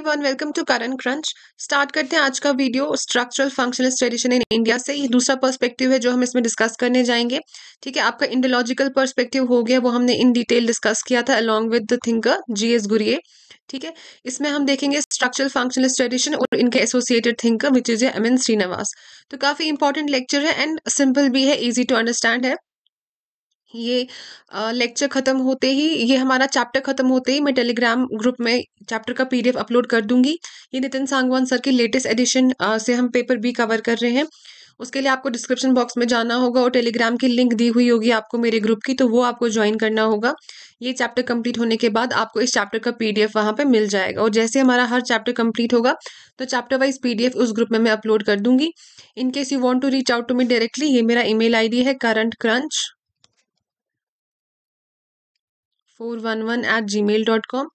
Everyone welcome to current crunch start करते हैं आज का video structural functional tradition in India से ये दूसरा पर्सपेक्टिव है जो हम इसमें डिस्कस करने जाएंगे ठीक है आपका इंडोलॉजिकल पर्सपेक्टिव हो गया वो हमने इन डिटेल डिस्कस किया था along with the thinker G S Ghurye ठीक है इसमें हम देखेंगे स्ट्रक्चरल फंक्शनल ट्रेडिशन और इनके associated thinker which is M N Srinivas तो काफ़ी इंपॉर्टेंट लेक्चर है एंड सिंपल भी है ईजी टू अंडरस्टैंड है ये लेक्चर ख़त्म होते ही ये हमारा चैप्टर ख़त्म होते ही मैं टेलीग्राम ग्रुप में चैप्टर का पीडीएफ अपलोड कर दूंगी ये नितिन सांगवान सर की लेटेस्ट एडिशन से हम पेपर भी कवर कर रहे हैं उसके लिए आपको डिस्क्रिप्शन बॉक्स में जाना होगा और टेलीग्राम की लिंक दी हुई होगी आपको मेरे ग्रुप की तो वो आपको ज्वाइन करना होगा ये चैप्टर कंप्लीट होने के बाद आपको इस चैप्टर का पीडीएफ वहाँ पे मिल जाएगा और जैसे हमारा हर चैप्टर कंप्लीट होगा तो चैप्टर वाइज पीडीएफ उस ग्रुप में मैं अपलोड कर दूंगी in case you want to reach out to me directly ये मेरा ईमेल आईडी है current crunch 411 at gmail.com.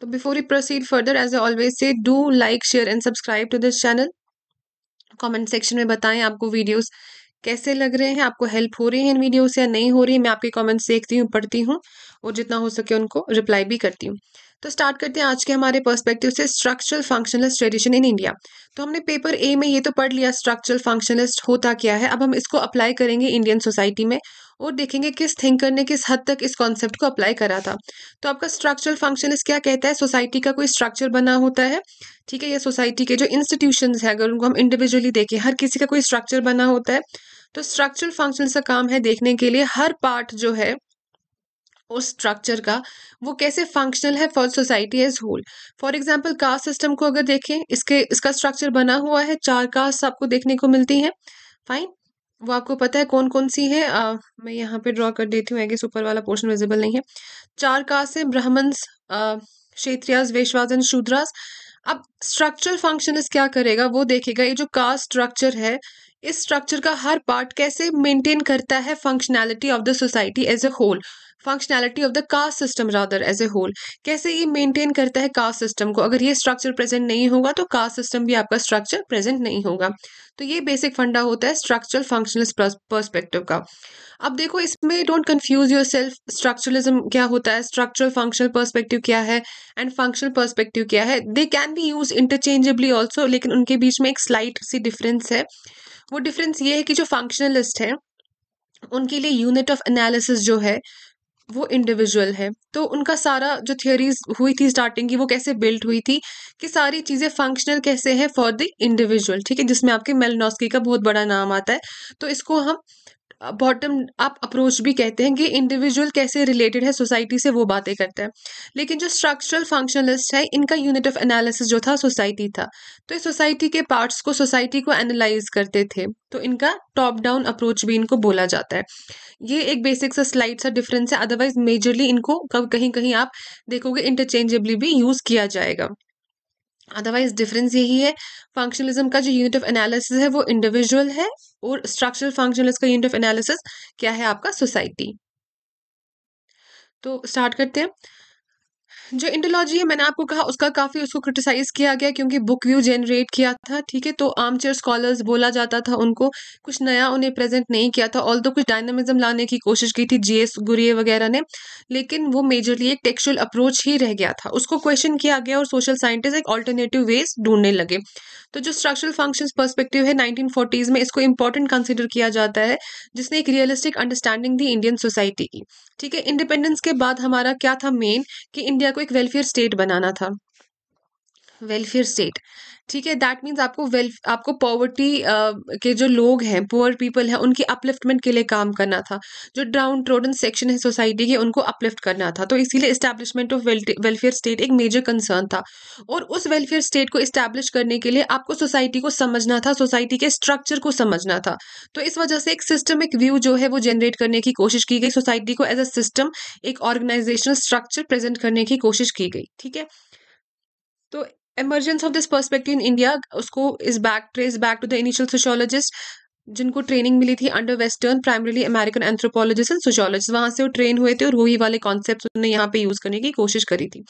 So before we proceed further, as I always say, do like, share and subscribe to this channel. Comment section में बताएं आपको videos कैसे लग रहे हैं आपको हेल्प हो रही है इन वीडियो से या नहीं हो रही मैं आपके कमेंट्स देखती हूँ पढ़ती हूँ और जितना हो सके उनको रिप्लाई भी करती हूँ तो स्टार्ट करते हैं आज के हमारे पर्सपेक्टिव से structural functionalist tradition in India तो हमने पेपर ए में ये तो पढ़ लिया स्ट्रक्चरल फंक्शनलिस्ट होता क्या है अब हम इसको अप्लाई करेंगे इंडियन सोसाइटी में और देखेंगे किस थिंकर ने किस हद तक इस कॉन्सेप्ट को अप्लाई करा था तो आपका स्ट्रक्चरल फंक्शनलिस्ट क्या कहता है सोसाइटी का कोई स्ट्रक्चर बना होता है ठीक है या सोसाइटी के जो इंस्टीट्यूशन है अगर उनको हम इंडिविजुअली देखें हर किसी का कोई स्ट्रक्चर बना होता है तो स्ट्रक्चरल फंक्शन का काम है देखने के लिए हर पार्ट जो है उस स्ट्रक्चर का वो कैसे फंक्शनल है for society as whole for example caste system को अगर देखें इसके इसका स्ट्रक्चर बना हुआ है चार कास्ट आपको देखने को मिलती हैं फाइन वो आपको पता है कौन कौन सी है आ, मैं यहाँ पे ड्रॉ कर देती हूँ आगे ऊपर वाला पोर्शन विजिबल नहीं है चार कास्ट है ब्राह्मण्स क्षेत्रियाज वेशवाजन एंड शूद्रास अब स्ट्रक्चरल फंक्शनलिस्ट क्या करेगा वो देखेगा ये जो कास्ट स्ट्रक्चर है इस स्ट्रक्चर का हर पार्ट कैसे मेंटेन करता है functionality of the society as a whole functionality of the caste system rather as a whole कैसे ये मेंटेन करता है कास्ट सिस्टम को अगर ये स्ट्रक्चर प्रेजेंट नहीं होगा तो कास्ट सिस्टम भी आपका स्ट्रक्चर प्रेजेंट नहीं होगा तो ये बेसिक फंडा होता है स्ट्रक्चरल फंक्शनल पर्सपेक्टिव का अब देखो इसमें don't confuse yourself structuralism क्या होता है स्ट्रक्चरल फंक्शनल पर्सपेक्टिव क्या है एंड फंक्शनल पर्सपेक्टिव क्या है they can be use interchangeably also लेकिन उनके बीच में एक स्लाइट सी डिफरेंस है वो डिफरेंस ये है कि जो फंक्शनलिस्ट है उनके लिए यूनिट ऑफ एनालिसिस जो है वो इंडिविजुअल है तो उनका सारा जो थियोरीज हुई थी स्टार्टिंग की वो कैसे बिल्ट हुई थी कि सारी चीज़ें फंक्शनल कैसे है फॉर द इंडिविजुअल ठीक है जिसमें आपके मेलनॉस्की का बहुत बड़ा नाम आता है तो इसको हम बॉटम आप अप्रोच भी कहते हैं कि इंडिविजुअल कैसे रिलेटेड है सोसाइटी से वो बातें करते हैं लेकिन जो स्ट्रक्चरल फंक्शनलिस्ट है इनका यूनिट ऑफ एनालिसिस जो था सोसाइटी था तो ये सोसाइटी के पार्ट्स को सोसाइटी को एनालाइज करते थे तो इनका टॉप डाउन अप्रोच भी इनको बोला जाता है ये एक बेसिक सा स्लाइड सा डिफरेंस है अदरवाइज मेजरली इनको कहीं कहीं आप देखोगे इंटरचेंजेबली भी यूज़ किया जाएगा अदरवाइज डिफरेंस यही है फंक्शनलिज्म का जो यूनिट ऑफ एनालिसिस है वो इंडिविजुअल है और स्ट्रक्चरल फंक्शनलिज्म का यूनिट ऑफ एनालिसिस क्या है आपका सोसाइटी तो स्टार्ट करते हैं जो इंडोलॉजी है मैंने आपको कहा उसका काफ़ी उसको क्रिटिसाइज़ किया गया क्योंकि बुक व्यू जनरेट किया था ठीक है तो आर्म चेयर स्कॉलर्स बोला जाता था उनको कुछ नया उन्हें प्रेजेंट नहीं किया था ऑल कुछ डायनामिज्म लाने की कोशिश की थी जीएस एस गुरिये वगैरह ने लेकिन वो मेजरली एक टेक्सुअल अप्रोच ही रह गया था उसको क्वेश्चन किया गया और सोशल साइंटिस्ट एक ऑल्टरनेटिव वेज ढूंढने लगे तो जो स्ट्रक्चरल फंक्शन परस्पेक्टिव है नाइनटीन में इसको इंपॉर्टेंट कंसिडर किया जाता है जिसने एक रियलिस्टिक अंडरस्टैंडिंग दी इंडियन सोसाइटी की ठीक है इंडिपेंडेंस के बाद हमारा क्या था मेन कि इंडिया को एक वेलफेयर स्टेट बनाना था वेलफेयर स्टेट ठीक है दैट मीन्स आपको वेल्फ आपको पॉवर्टी uh, के जो लोग हैं पुअर पीपल हैं उनकी अपलिफ्टमेंट के लिए काम करना था जो डाउन ट्रोडन सेक्शन है सोसाइटी के उनको अपलिफ्ट करना था तो इसीलिए इस्टेब्लिशमेंट ऑफ वेलफेयर स्टेट एक मेजर कंसर्न था और उस वेलफेयर स्टेट को इस्टेब्लिश करने के लिए आपको सोसाइटी को समझना था सोसाइटी के स्ट्रक्चर को समझना था तो इस वजह से एक सिस्टमिक व्यू जो है वो जनरेट करने की कोशिश की गई सोसाइटी को एज अ सिस्टम एक ऑर्गेनाइजेशनल स्ट्रक्चर प्रेजेंट करने की कोशिश की गई ठीक है emergence of this perspective in India उसको is back trace back to the initial sociologist जिनको ट्रेनिंग मिली थी under western primarily American anthropologist and sociologist वहाँ से वो ट्रेन हुए थे और वही वाले कॉन्सेप्ट उन्होंने यहाँ पे यूज़ करने की कोशिश करी थी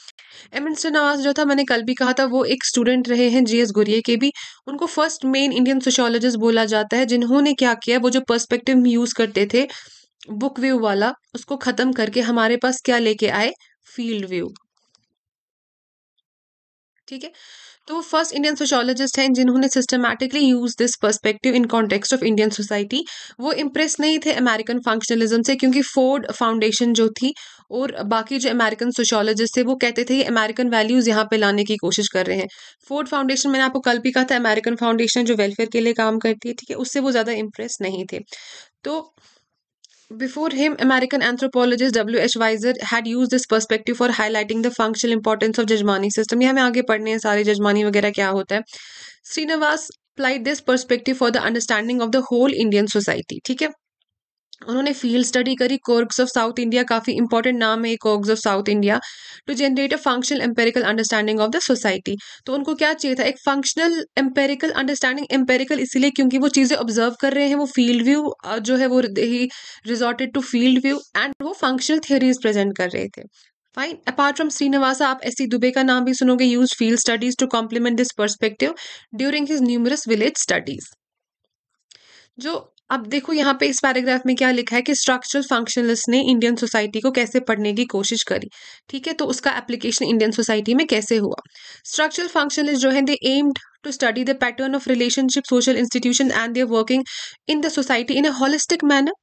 एम नवाज जो था मैंने कल भी कहा था वो एक स्टूडेंट रहे हैं जी एस गुरिये के भी उनको फर्स्ट मेन इंडियन सोशोलॉजिस्ट बोला जाता है जिन्होंने क्या किया वो जो परस्पेक्टिव यूज़ करते थे बुक व्यू वाला उसको ख़त्म करके हमारे पास क्या लेके आए फील्ड व्यू ठीक है तो फर्स्ट इंडियन सोशोलॉजिस्ट हैं जिन्होंने systematically use this perspective in context of Indian society वो इम्प्रेस नहीं थे अमेरिकन फंक्शनलिज्म से क्योंकि फोर्ड फाउंडेशन जो थी और बाकी जो अमेरिकन सोशोलॉजिस्ट थे वो कहते थे अमेरिकन वैल्यूज़ यहाँ पे लाने की कोशिश कर रहे हैं फोर्ड फाउंडेशन मैंने आपको कल भी कहा था अमेरिकन फाउंडेशन जो वेलफेयर के लिए काम करती है ठीक है उससे वो ज़्यादा इम्प्रेस नहीं थे तो Before him, American anthropologist W. H. Weiser had used this perspective for highlighting the functional importance of जजमानी system. ये हमें आगे पढ़ने हैं सारे जजमानी वगैरह क्या होता है Srinivas applied this perspective for the understanding of the whole Indian society. ठीक है उन्होंने फील्ड स्टडी करी कोर्ग्स ऑफ साउथ इंडिया काफ़ी इंपॉर्टेंट नाम है Coorgs of South India to generate a functional empirical understanding of the society तो उनको क्या चाहिए था एक फंक्शनल एम्पेरिकल अंडरस्टैंडिंग एम्पेरिकल इसीलिए क्योंकि वो चीज़ें ऑब्जर्व कर रहे हैं वो फील्ड व्यू जो है वो ही resorted to field view and वो फंक्शनल थियरीज प्रेजेंट कर रहे थे फाइन अपार्ट फ्रॉम श्रीनिवासा आप एस सी दुबे का नाम भी सुनोगे use field studies to complement this perspective during his numerous village studies जो अब देखो यहाँ पे इस पैराग्राफ में क्या लिखा है कि स्ट्रक्चरल फंक्शनलिस्ट ने इंडियन सोसाइटी को कैसे पढ़ने की कोशिश करी ठीक है तो उसका एप्लीकेशन इंडियन सोसाइटी में कैसे हुआ स्ट्रक्चरल फंक्शनलिस्ट जो है they aimed to study the pattern of relationship social institution and their working in the society in a holistic manner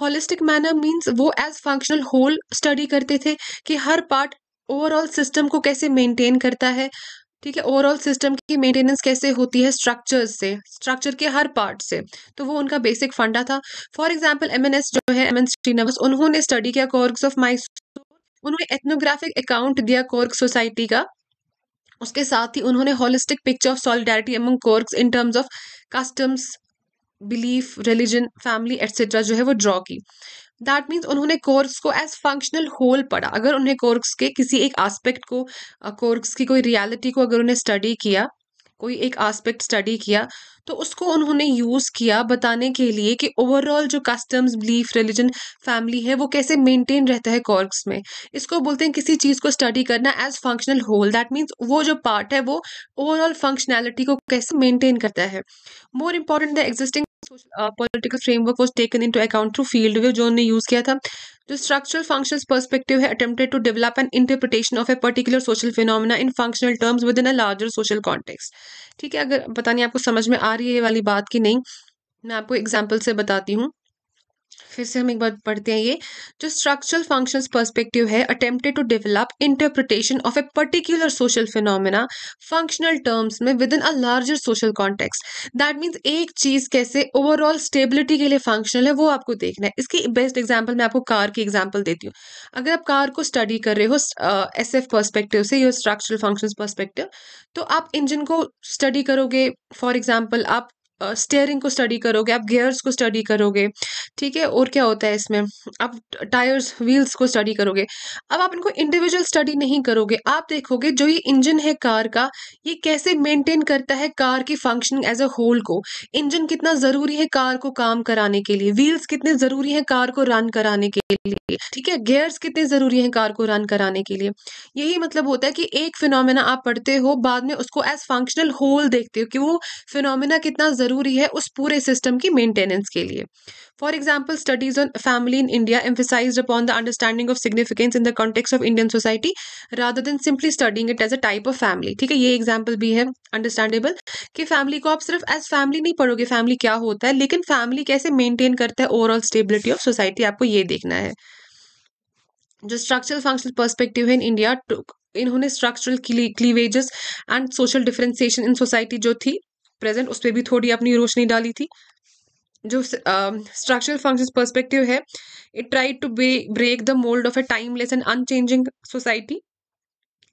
holistic manner means वो एज फंक्शनल होल स्टडी करते थे कि हर part overall system को कैसे maintain करता है ठीक है ओवरऑल सिस्टम की मेंटेनेंस कैसे होती है स्ट्रक्चर से स्ट्रक्चर के हर पार्ट से तो वो उनका बेसिक फंडा था फॉर एग्जाम्पल एम जो है एम एन श्रीनिवास उन्होंने स्टडी किया कॉर्क्स ऑफ माइसूर उन्होंने एथनोग्राफिक अकाउंट दिया कॉर्क सोसाइटी का उसके साथ ही उन्होंने holistic picture of solidarity among Coorgs in terms of customs belief religion family etcetera जो है वो ड्रॉ की दैट मीन्स उन्होंने कोर्स को एज फंक्शनल होल पढ़ा अगर उन्हें कोर्स के किसी एक आस्पेक्ट को कोर्ग्स की कोई रियलिटी को अगर उन्हें स्टडी किया कोई एक आस्पेक्ट स्टडी किया तो उसको उन्होंने यूज़ किया बताने के लिए कि ओवरऑल जो कस्टम्स बिलीफ रिलीजन फैमिली है वो कैसे मेंटेन रहता है कॉर्क्स में इसको बोलते हैं किसी चीज़ को स्टडी करना as functional whole that means वो जो पार्ट है वो ओवरऑल फंक्शनैलिटी को कैसे मेंटेन करता है more important the existing political framework was taken into account through field view जो उन्होंने यूज़ किया था जो स्ट्रक्चरल फंक्शन परस्पेक्टिव है attempted to develop an interpretation of a particular social phenomena in functional terms within a larger social context ठीक है अगर पता नहीं आपको समझ में आ रही है वाली बात की नहीं मैं आपको एग्जाम्पल से बताती हूँ फिर से हम एक बार पढ़ते हैं ये जो स्ट्रक्चरल फंक्शंस पर्सपेक्टिव है attempted to develop interpretation of a particular social phenomena functional terms में within a larger social context that means एक चीज़ कैसे ओवरऑल स्टेबिलिटी के लिए फंक्शनल है वो आपको देखना है इसकी बेस्ट एग्जाम्पल मैं आपको कार की एग्जाम्पल देती हूँ अगर आप कार को स्टडी कर रहे हो एस एफ पर्सपेक्टिव से योर स्ट्रक्चरल फंक्शन पर्सपेक्टिव तो आप इंजन को स्टडी करोगे फॉर एग्जाम्पल आप स्टेयरिंग को स्टडी करोगे आप गेयर्स को स्टडी करोगे ठीक है और क्या होता है इसमें आप टायर्स व्हील्स को स्टडी करोगे अब आप इनको इंडिविजुअल स्टडी नहीं करोगे आप देखोगे जो ये इंजन है कार का ये कैसे मेंटेन करता है कार की फंक्शनिंग एज अ होल को इंजन कितना ज़रूरी है कार को काम कराने के लिए व्हील्स कितने ज़रूरी हैं कार को रन कराने के लिए ठीक है गेयर्स कितने ज़रूरी हैं कार को रन कराने के लिए यही मतलब होता है कि एक फिनोमिना आप पढ़ते हो बाद में उसको एज फंक्शनल होल देखते हो कि वो फिनोमिना कितना ज़रूरी ज़रूरी है उस पूरे सिस्टम की मेंटेनेंस के लिए for example studies on family in India emphasise upon the understanding of significance in the context of Indian society rather than simply studying it as a type of family ठीक है ये example भी है understandable कि family को आप सिर्फ as family नहीं पढ़ोगे फैमिली क्या होता है लेकिन फैमिली कैसे मेंटेन करता है ओवरऑल स्टेबिलिटी ऑफ सोसाइटी आपको ये देखना है जो स्ट्रक्चरल फंक्शनल पर्सपेक्टिव है इन इंडिया इन्होंने structural cleavages and social differentiation in society जो थी प्रेजेंट उस पर भी थोड़ी अपनी रोशनी डाली थी जो स्ट्रक्चरल फंक्शन पर्सपेक्टिव है it try to break the mould of a timeless and unchanging society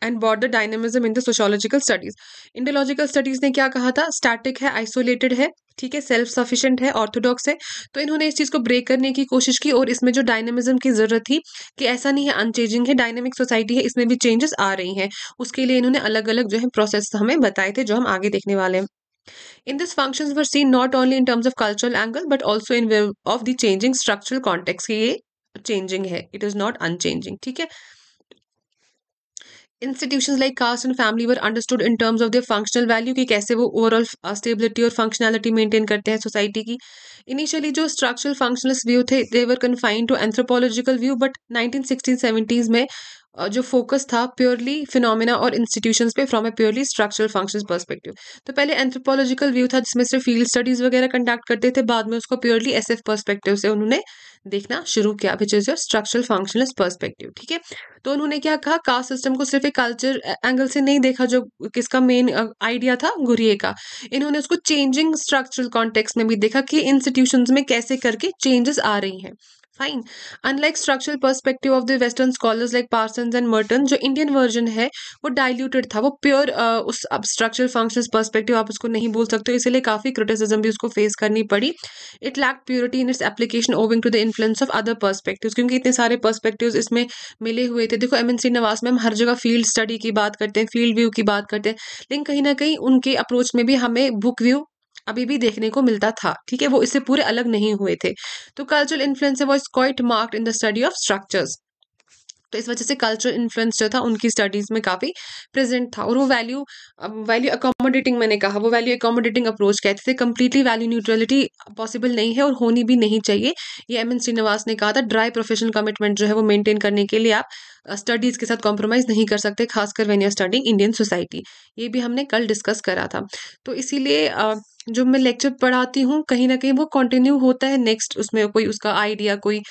and bought the dynamism in the sociological studies Indological studies ने क्या कहा था स्टैटिक है आइसोलेटेड है ठीक है सेल्फ सफिशेंट है ऑर्थोडॉक्स है तो इन्होंने इस चीज़ को ब्रेक करने की कोशिश की और इसमें जो डायनेमिज्म की ज़रूरत थी कि ऐसा नहीं है अनचेंजिंग है डायनेमिक सोसाइटी है इसमें भी चेंजेस आ रही हैं उसके लिए इन्होंने अलग अलग जो है प्रोसेस हमें बताए थे जो हम आगे देखने वाले हैं In this functions were seen not only in terms of cultural angle but also in way of the changing structural context ये changing है it is not unchanging ठीक है institution like caste and family were understood in terms of their functional value कि कैसे वो overall stability और functionality maintain करते हैं सोसाइटी की इनिशियली जो स्ट्रक्चरल फंक्शनलिस्ट व्यू थे they were confined to anthropological view but nineteen sixteen seventies में जो फोकस था प्योरली फिनोमिना और इंस्टीट्यूशंस पे from a purely structural functions perspective तो पहले एंथ्रोपोलॉजिकल व्यू था जिसमें सिर्फ फील्ड स्टडीज वगैरह कंडक्ट करते थे बाद में उसको प्योरली एस एफ पर्सपेक्टिव से उन्होंने देखना शुरू किया which is your structural functional perspective ठीक है तो उन्होंने क्या कहा कास्ट सिस्टम को सिर्फ एक कल्चर एंगल से नहीं देखा जो किसका मेन आइडिया था घुरिए का इन्होंने उसको चेंजिंग स्ट्रक्चरल कॉन्टेक्स्ट में भी देखा कि इंस्टीट्यूशंस में कैसे करके चेंजेस आ रही हैं fine unlike structural perspective of the western scholars like Parson and Merton जो इंडियन वर्जन है वो डायल्यूटेड था वो प्योर उस अब स्ट्रक्चरल फंक्शन परस्पेक्टिव आप उसको नहीं बोल सकते इसलिए काफ़ी क्रिटिसिज्म भी उसको फेस करनी पड़ी it lack purity in its application owing to the influence of other perspective क्योंकि इतने सारे परस्पेक्टिव इसमें मिले हुए थे देखो एम एन सी नवास में हम हर जगह फील्ड स्टडी की बात करते हैं फील्ड व्यू की बात करते हैं लेकिन कहीं ना कहीं उनके अप्रोच में भी हमें बुक व्यू अभी भी देखने को मिलता था ठीक है वो इससे पूरे अलग नहीं हुए थे तो cultural influence was quite marked in the study of structures तो इस वजह से कल्चरल इन्फ्लुएंस जो था उनकी स्टडीज़ में काफ़ी प्रेजेंट था और वो वैल्यू वैल्यू अकोमोडेटिंग मैंने कहा वो वैल्यू अकोमोडेटिंग अप्रोच कहते थे कम्प्लीटली वैल्यू न्यूट्रलिटी पॉसिबल नहीं है और होनी भी नहीं चाहिए ये एम एन श्रीनिवास ने कहा था ड्राई प्रोफेशनल कमिटमेंट जो है वो मेनटेन करने के लिए आप स्टडीज़ के साथ कॉम्प्रोमाइज़ नहीं कर सकते खासकर when you're studying Indian society ये भी हमने कल डिस्कस करा था तो इसीलिए जो मैं लेक्चर पढ़ाती हूँ कहीं ना कहीं वो कंटिन्यू होता है नेक्स्ट उसमें कोई उसका आइडिया कोई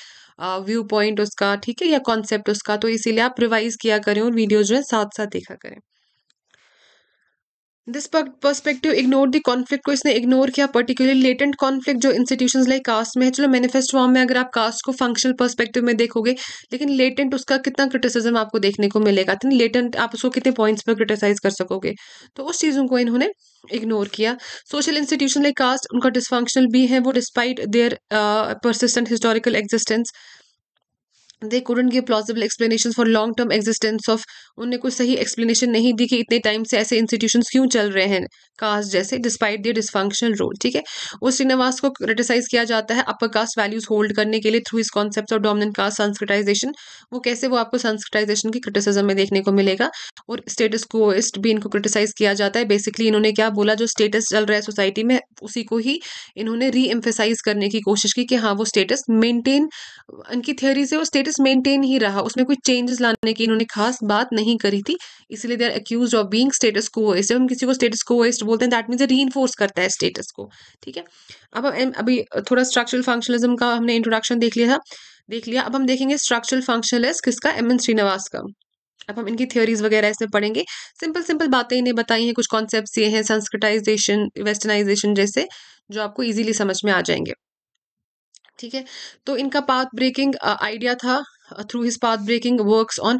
व्यू पॉइंट उसका ठीक है या कॉन्सेप्ट उसका तो इसीलिए आप रिवाइज किया करें और वीडियो जो है साथ साथ देखा करें this perspective ignore the conflict को इसने इग्नोर किया पर्टिकुलरली लेटेंट कॉन्फ्लिक्ट जो इंस्टीट्यूशन लाइक कास्ट में है चलो मैनिफेस्ट फॉर्म में अगर आप कास्ट को फंक्शनल परस्पेक्टिव में देखोगे लेकिन लेटेंट उसका कितना क्रिटिसिज्म आपको देखने को मिलेगा तो लेटेंट आप उसको कितने पॉइंट्स पर क्रिटिसाइज कर सकोगे तो उस चीज़ों को इन्होंने इग्नोर किया सोशल इंस्टीट्यूशन लाइक कास्ट उनका डिसफंक्शनल भी है वो despite their persistent historical existence they couldn't give plausible explanations for long term existence of उन्हें कोई सही एक्सप्लेनेशन नहीं दी कि इतने टाइम से ऐसे इंस्टीट्यूशन क्यों चल रहे हैं कास्ट जैसे डिस्पाइट दियर डिसफंक्शनल रोल ठीक है उस श्रीनिवास को क्रिटिसाइज किया जाता है अपर कास्ट वैल्यूज होल्ड करने के लिए थ्रू इस concept of dominant caste Sanskritisation वो कैसे वो आपको संस्कृटाइजेशन की क्रिटिसिज्म में देखने को मिलेगा और स्टेटस कोइस्ट भी इनको क्रिटिसाइज किया जाता है बेसिकली इन्होंने क्या बोला जो स्टेटस चल रहा है सोसाइटी में उसी को ही इन्होंने री एम्फेसाइज करने की कोशिश की कि हाँ वो स्टेटस मेंटेन इनकी थ्योरी से वो स्टेटस मेंटेन ही रहा उसमें कोई चेंजेस लाने की इन्होंने खास बात नहीं नहीं करी थी इसलिए they are accuse of being status quoist जब हम किसी को स्टेटस को वेस्ट बोलते हैं दैट मीन्स री इन्फोर्स करता है स्टेटस को ठीक है अब हम अभी थोड़ा स्ट्रक्चरल फंक्शनलिज्म का हमने इंट्रोडक्शन देख लिया था देख लिया अब हम देखेंगे स्ट्रक्चरल फंक्शनलिस्ट किसका एम एन श्रीनिवास का अब हम इनकी थ्योरीज वगैरह इसमें पढ़ेंगे सिंपल सिंपल बातें इन्हें बताई हैं कुछ कॉन्सेप्ट्स ये हैं संस्कृताइजेशन वेस्टर्नाइजेशन जैसे जो आपको इजीली समझ में आ जाएंगे ठीक है तो इनका पाथ ब्रेकिंग आइडिया था Uh, through path breaking breaking on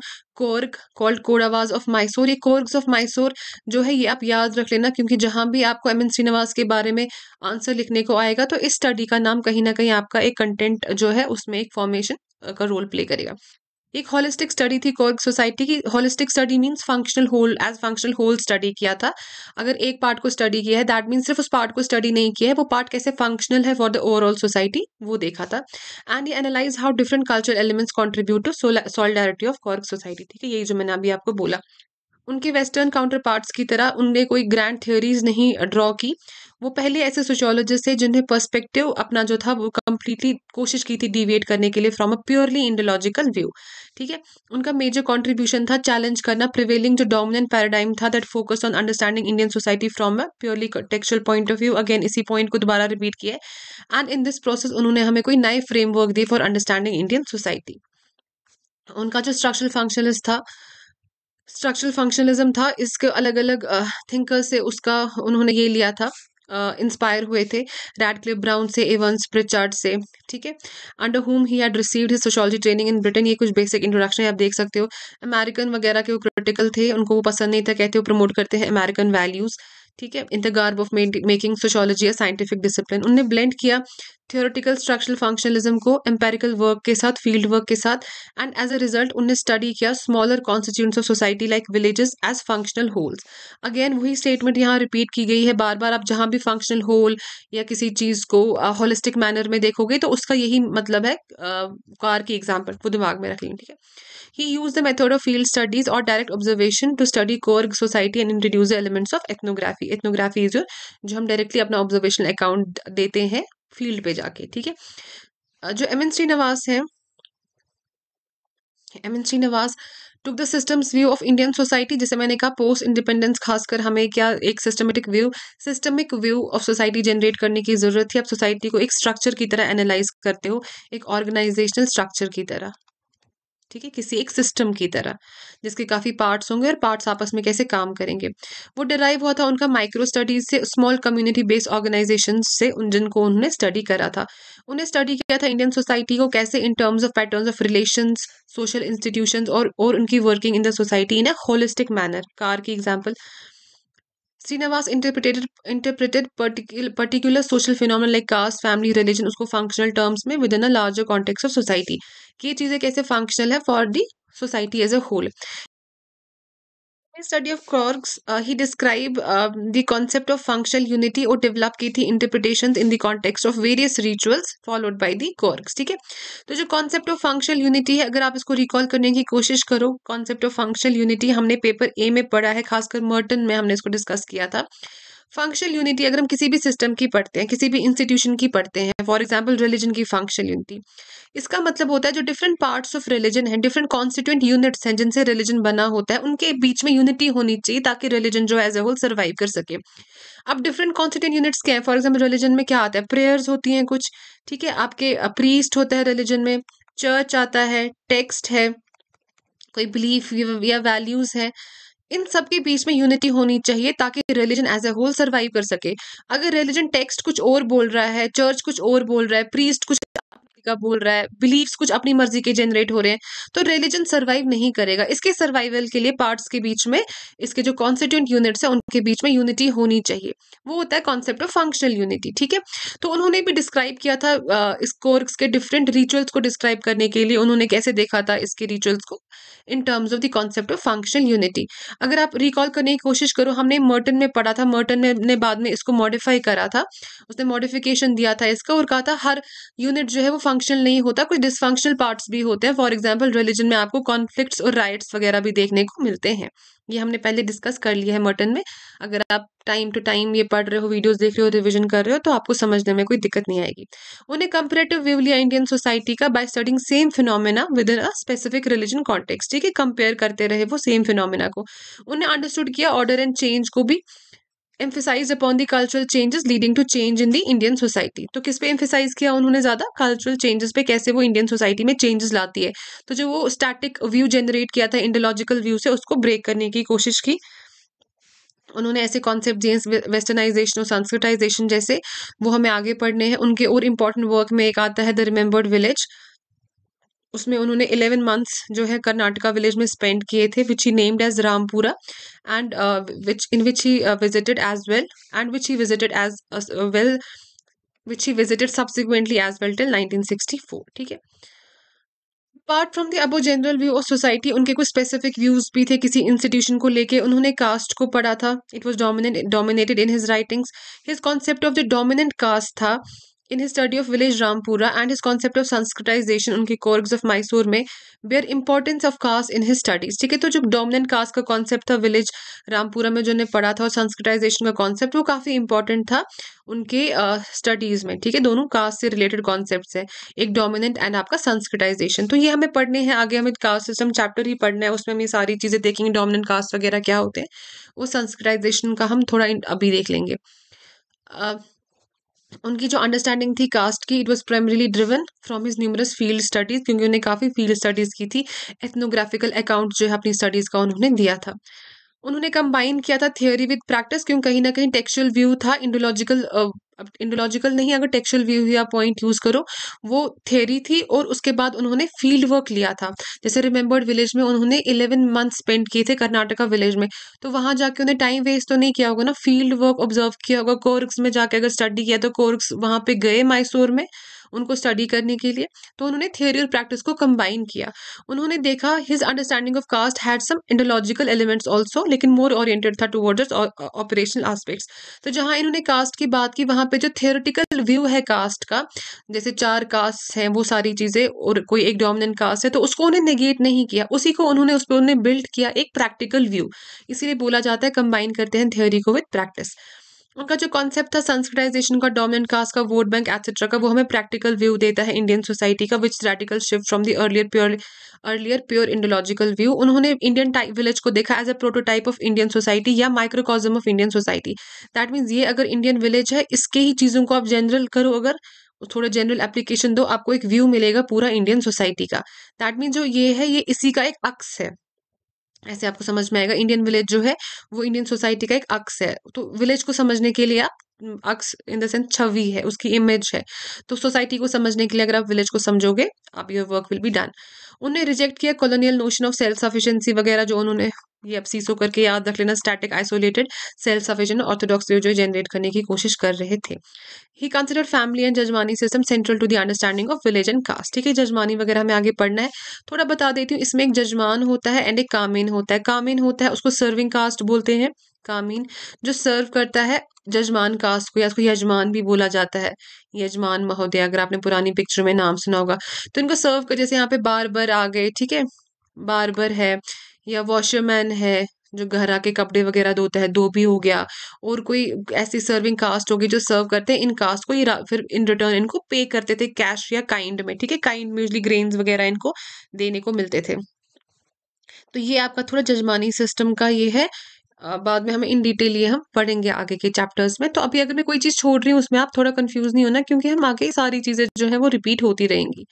on called called आवाज ऑफ माइसोर ये कोर्क ऑफ माइसोर जो है ये आप याद रख लेना क्योंकि जहां भी आपको एम एन श्रीनिवास के बारे में आंसर लिखने को आएगा तो इस स्टडी का नाम कहीं ना कहीं आपका एक कंटेंट जो है उसमें एक फॉर्मेशन का रोल प्ले करेगा एक होलिस्टिक स्टडी थी कोर्ग सोसाइटी की holistic study means functional whole as functional whole study किया था अगर एक पार्ट को स्टडी किया है दैट मीन सिर्फ उस पार्ट को स्टडी नहीं किया है वो पार्ट कैसे फंक्शनल है फॉर द ओवरऑल सोसाइटी वो देखा था एंड ये analyse how different cultural elements contribute to solidarity of Coorg society ठीक है यही जो मैंने अभी आपको बोला उनके वेस्टर्न काउंटर पार्ट्स की तरह उनने कोई ग्रैंड थ्योरीज नहीं ड्रॉ की वो पहले ऐसे सोशोलॉजिस्ट थे जिन्हें पर्सपेक्टिव अपना जो था वो कम्प्लीटली कोशिश की थी डिविएट करने के लिए from a purely Indological view ठीक है उनका मेजर कॉन्ट्रीब्यूशन था चैलेंज करना प्रिवेलिंग जो डोमिनेंट पैराडाइम था that focus on understanding Indian society from a purely textual point of view again इसी पॉइंट को दोबारा रिपीट किया है एंड इन दिस प्रोसेस उन्होंने हमें कोई नए फ्रेमवर्क दिए फॉर अंडरस्टैंडिंग इंडियन सोसाइटी उनका जो स्ट्रक्चरल फंक्शनलिस्ट था स्ट्रक्चरल फंक्शनलिज्म था इसके अलग अलग थिंकर से उसका उन्होंने ये लिया था इंस्पायर हुए थे रैड क्लिप ब्राउन से एवंस प्रिचर्ड से ठीक है under whom he had received his sociology training in Britain ये कुछ बेसिक इंट्रोडक्शन है आप देख सकते हो अमेरिकन वगैरह के वो क्रिटिकल थे उनको वो पसंद नहीं था कहते वो प्रमोट करते हैं अमेरिकन वैल्यूज़ ठीक है in the garb of making sociology या साइंटिफिक डिसिप्लिन उनने ब्लेंड किया थियोरटिकल स्ट्रक्चरल फंक्शनलिज्म को एम्पेरिकल वर्क के साथ फील्ड वर्क के साथ एंड एज अ रिजल्ट उनने स्टडी किया smaller constituents of society like villages as functional wholes again वही स्टेटमेंट यहाँ रिपीट की गई है बार बार आप जहाँ भी फंक्शनल होल या किसी चीज़ को होलिस्टिक uh, मैनर में देखोगे तो उसका यही मतलब है कार uh, की एग्जाम्पल वो दिमाग में रख लें ठीक है He used the method of field studies or direct observation to study core society and introduce the elements of ethnography. Ethnography is your जो हम directly अपना observational account देते हैं field पे जाके ठीक है जो एम एन श्रीनिवास है M N Srinivas took the systems view of Indian society जैसे मैंने कहा पोस्ट इंडिपेंडेंस खासकर हमें क्या एक systematic view systemic view of society generate करने की जरूरत थी आप सोसाइटी को एक स्ट्रक्चर की तरह एनालाइज करते हो एक ऑर्गेनाइजेशनल स्ट्रक्चर की तरह ठीक है किसी एक सिस्टम की तरह जिसके काफ़ी पार्ट्स होंगे और पार्ट्स आपस में कैसे काम करेंगे वो डिराइव हुआ था उनका माइक्रो स्टडीज से स्मॉल कम्युनिटी बेस्ड ऑर्गेनाइजेशन से उन जिनको उन्होंने स्टडी करा था उन्हें स्टडी किया था इंडियन सोसाइटी को कैसे in terms of pattern of relation social institution और और उनकी working in the society in a holistic manner car की example Srinivas interpreted interpreted particular social phenomena like caste family religion उसको फंक्शनल टर्म्स में within a larger context of society ये चीज़ें कैसे functional है for the society as a whole study of Coorgs he describe the concept of functional unity और develop की थी interpretation in the context of various rituals followed by the Coorgs ठीक है तो जो कॉन्सेप्ट ऑफ फंक्शनल यूनिटी है अगर आप इसको रिकॉल करने की कोशिश करो कॉन्सेप्ट ऑफ फंक्शनल यूनिटी हमने पेपर ए में पढ़ा है खासकर मर्टन में हमने इसको डिस्कस किया था फंक्शनल यूनिटी अगर हम किसी भी सिस्टम की पढ़ते हैं किसी भी इंस्टीट्यूशन की पढ़ते हैं फॉर एग्जाम्पल रिलीजन की फंक्शनल यूनिटी इसका मतलब होता है जो डिफरेंट पार्ट्स ऑफ रिलीजन है डिफरेंट कॉन्स्टिट्यूंट यूनिट्स हैं जिनसे रिलीजन बना होता है उनके बीच में यूनिटी होनी चाहिए ताकि रिलीजन जो एज ए होल सर्वाइव कर सके अब डिफरेंट कॉन्स्टिट्यूंट यूनिट्स क्या है फॉर एग्जाम्पल रिलीजन में क्या आता है प्रेयर्स होती हैं कुछ ठीक है आपके प्रीस्ट होता है रिलीजन में चर्च आता है टेक्स्ट है कोई बिलीफ या वैल्यूज है इन सब के बीच में यूनिटी होनी चाहिए ताकि religion as a whole survive कर सके अगर रिलीजन टेक्स्ट कुछ और बोल रहा है चर्च कुछ और बोल रहा है प्रीस्ट कुछ का बोल रहा है बिलीव्स कुछ अपनी मर्जी के जनरेट हो रहे हैं तो रिलीजन सर्वाइव नहीं करेगा इसके सर्वाइवल के लिए पार्ट्स के बीच में इसके जो कॉन्स्टिट्यूंट यूनिट्स हैं उनके बीच में यूनिटी होनी चाहिए वो होता है कॉन्सेप्ट ऑफ फंक्शनल यूनिटी ठीक है तो उन्होंने भी डिस्क्राइब किया था इस कोर्स के डिफरेंट रिचुअल्स को डिस्क्राइब करने के लिए उन्होंने कैसे देखा था इसके रिचुअल्स को in terms of the concept of functional unity अगर आप रिकॉल करने की कोशिश करो हमने मर्टन में पढ़ा था मर्टन ने, ने बाद में इसको मॉडिफाई करा था उसने मॉडिफिकेशन दिया था इसका और कहा था हर यूनिट जो है वो फंक्शनल नहीं होता कुछ डिसफंक्शनल पार्ट्स भी होते हैं फॉर एग्जाम्पल रिलीजन में आपको कॉन्फ्लिक्ट्स और राइट्स वगैरह भी देखने को मिलते हैं ये हमने पहले डिस्कस कर लिया है मटन में अगर आप टाइम टू टाइम ये पढ़ रहे हो वीडियोस देख रहे हो रिविजन कर रहे हो तो आपको समझने में कोई दिक्कत नहीं आएगी उन्हें कंपेरेटिव व्यू लिया इंडियन सोसाइटी का by studying same phenomena within a specific religion context ठीक है कंपेयर करते रहे वो सेम फिनोमेना को उन्हें अंडरस्टूड किया ऑर्डर एंड चेंज को भी emphasise upon the cultural changes leading to change in the Indian society तो किस पे एम्फिसाइज किया उन्होंने ज़्यादा कल्चरल चेंजेस पे कैसे वो इंडियन सोसाइटी में चेंजेस लाती है तो जो वो स्टैटिक व्यू जनरेट किया था इंडोलॉजिकल व्यू से उसको ब्रेक करने की कोशिश की उन्होंने ऐसे कॉन्सेप्ट दिए वेस्टर्नाइजेशन और संस्कृटाइजेशन जैसे वो हमें आगे पढ़ने हैं उनके और इम्पॉर्टेंट वर्क में एक आता है द रिमेम्बर्ड विलेज उसमें उन्होंने इलेवन मंथ्स जो है कर्नाटका विलेज में स्पेंड किए थे which he named as Rampura and which in which he visited as well and which he visited as well which he visited subsequently as well till 1964 ठीक है apart from the अबो general view of society उनके कुछ specific views भी थे किसी institution को लेके उन्होंने कास्ट को पढ़ा था it was dominate dominated in his writings his concept of the dominant caste था in his study of village Rampura and his concept of Sanskritization उनके कोर्ग्स ऑफ मैसूर में bear importance of caste in his studies ठीक है तो जो dominant caste का concept था village Rampura में जो ने पढ़ा था और संस्कृटाइजेशन का कॉन्सेप्ट वो काफ़ी इंपॉर्टेंट था उनके स्टडीज़ uh, में ठीक है दोनों कास्ट से रिलेटेड कॉन्सेप्ट है एक डोमिनेंट एंड आपका संस्कृटाइजेशन तो ये हमें पढ़ने हैं आगे हमें कास्ट सिस्टम चैप्टर ही पढ़ना है उसमें हम ये सारी चीज़ें देखेंगे डोमिनेंट कास्ट वगैरह क्या होते हैं वो संस्कृटाइजेशन का हम थोड़ा अभी देख लेंगे uh, उनकी जो अंडरस्टैंडिंग थी कास्ट की it was primarily driven from his numerous field studies क्योंकि उन्हें काफ़ी फील्ड स्टडीज़ की थी एथनोग्राफिकल अकाउंट जो है अपनी स्टडीज़ का उन्होंने दिया था उन्होंने कंबाइन किया था थियोरी विद प्रैक्टिस क्यों कहीं ना कहीं टेक्सुअल व्यू था इंडोलॉजिकल अब इंडोलॉजिकल नहीं अगर टेक्सुअल व्यू या पॉइंट यूज़ करो वो थेरी थी और उसके बाद उन्होंने फील्ड वर्क लिया था जैसे रिमेंबर्ड विलेज में उन्होंने इलेवन मंथ स्पेंड किए थे कर्नाटका विलेज में तो वहाँ जाके उन्हें टाइम वेस्ट तो नहीं किया होगा ना फील्ड वर्क ऑब्जर्व किया होगा कोर्क्स में जाके अगर स्टडी किया तो कोर्क्स वहाँ पे गए मैसूर में उनको स्टडी करने के लिए तो उन्होंने थियोरी और प्रैक्टिस को कंबाइन किया उन्होंने देखा his understanding of caste had some Indological elements also लेकिन मोर ओरिएंटेड था टूवर्ड्स ऑपरेशनल आस्पेक्ट्स तो जहाँ इन्होंने कास्ट की बात की वहाँ पर जो थियोरटिकल व्यू है कास्ट का जैसे चार कास्ट हैं वो सारी चीज़ें और कोई एक डोमिनेंट कास्ट है तो उसको उन्हें नेगेट नहीं किया उसी को उन्होंने उस पर उन्हें बिल्ड किया एक प्रैक्टिकल व्यू इसीलिए बोला जाता है कंबाइन करते हैं थ्योरी को विद प्रैक्टिस उनका जो कॉन्सेप्ट था संस्कृताइजेशन का डोमिनेंट कास्ट का वोट बैंक एक्सेट्रा का वो हमें प्रैक्टिकल व्यू देता है इंडियन सोसाइटी का which radical shift from the earlier pure earlier pure Indological view उन्होंने इंडियन टाइप विलेज को देखा as a prototype of Indian society या microcosm of Indian society that means ये अगर इंडियन विलेज है इसके ही चीज़ों को आप जनरल करो अगर थोड़ा जनरल एप्लीकेशन दो आपको एक व्यू मिलेगा पूरा इंडियन सोसाइटी का दैट मीन्स जो ये है ये इसी का एक अक्स है ऐसे आपको समझ में आएगा इंडियन विलेज जो है वो इंडियन सोसाइटी का एक अक्स है तो विलेज को समझने के लिए आप अक्स इन द सेंस छवि है उसकी इमेज है तो सोसाइटी को समझने के लिए अगर आप विलेज को समझोगे आप your work will be done उन्होंने रिजेक्ट किया colonial notion of self sufficiency वगैरह जो उन्होंने ये अब सीसो करके याद रख लेना static isolated self sufficient orthodox जो जनरेट करने की कोशिश कर रहे थे ही consider family and jajmani system central to the understanding of village and caste ठीक है जजमानी वगैरह हमें आगे पढ़ना है थोड़ा बता देती हूँ इसमें एक जजमान होता है एंड एक कामीन होता है कामिन होता है उसको सर्विंग कास्ट बोलते हैं कामीन जो सर्व करता है जजमान कास्ट को या उसको यजमान भी बोला जाता है यजमान महोदय अगर आपने पुरानी पिक्चर में नाम सुना होगा तो इनको सर्व कर जैसे यहाँ पे बार बार आ गए ठीक है बार बार है या वॉशरमैन है जो घर आके कपड़े वगैरह धोता है धोबी हो गया और कोई ऐसी सर्विंग कास्ट होगी जो सर्व करते हैं इन कास्ट को ये फिर इन रिटर्न इनको पे करते थे कैश या काइंड में ठीक है काइंड में यूजली ग्रेन्स वगैरह इनको देने को मिलते थे तो ये आपका थोड़ा जजमानी सिस्टम का ये है बाद में हम इन डिटेल ये हम पढ़ेंगे आगे के चैप्टर्स में तो अभी अगर मैं कोई चीज़ छोड़ रही हूँ उसमें आप थोड़ा कन्फ्यूज नहीं होना क्योंकि हम आगे सारी चीज़ें जो है वो रिपीट होती रहेंगी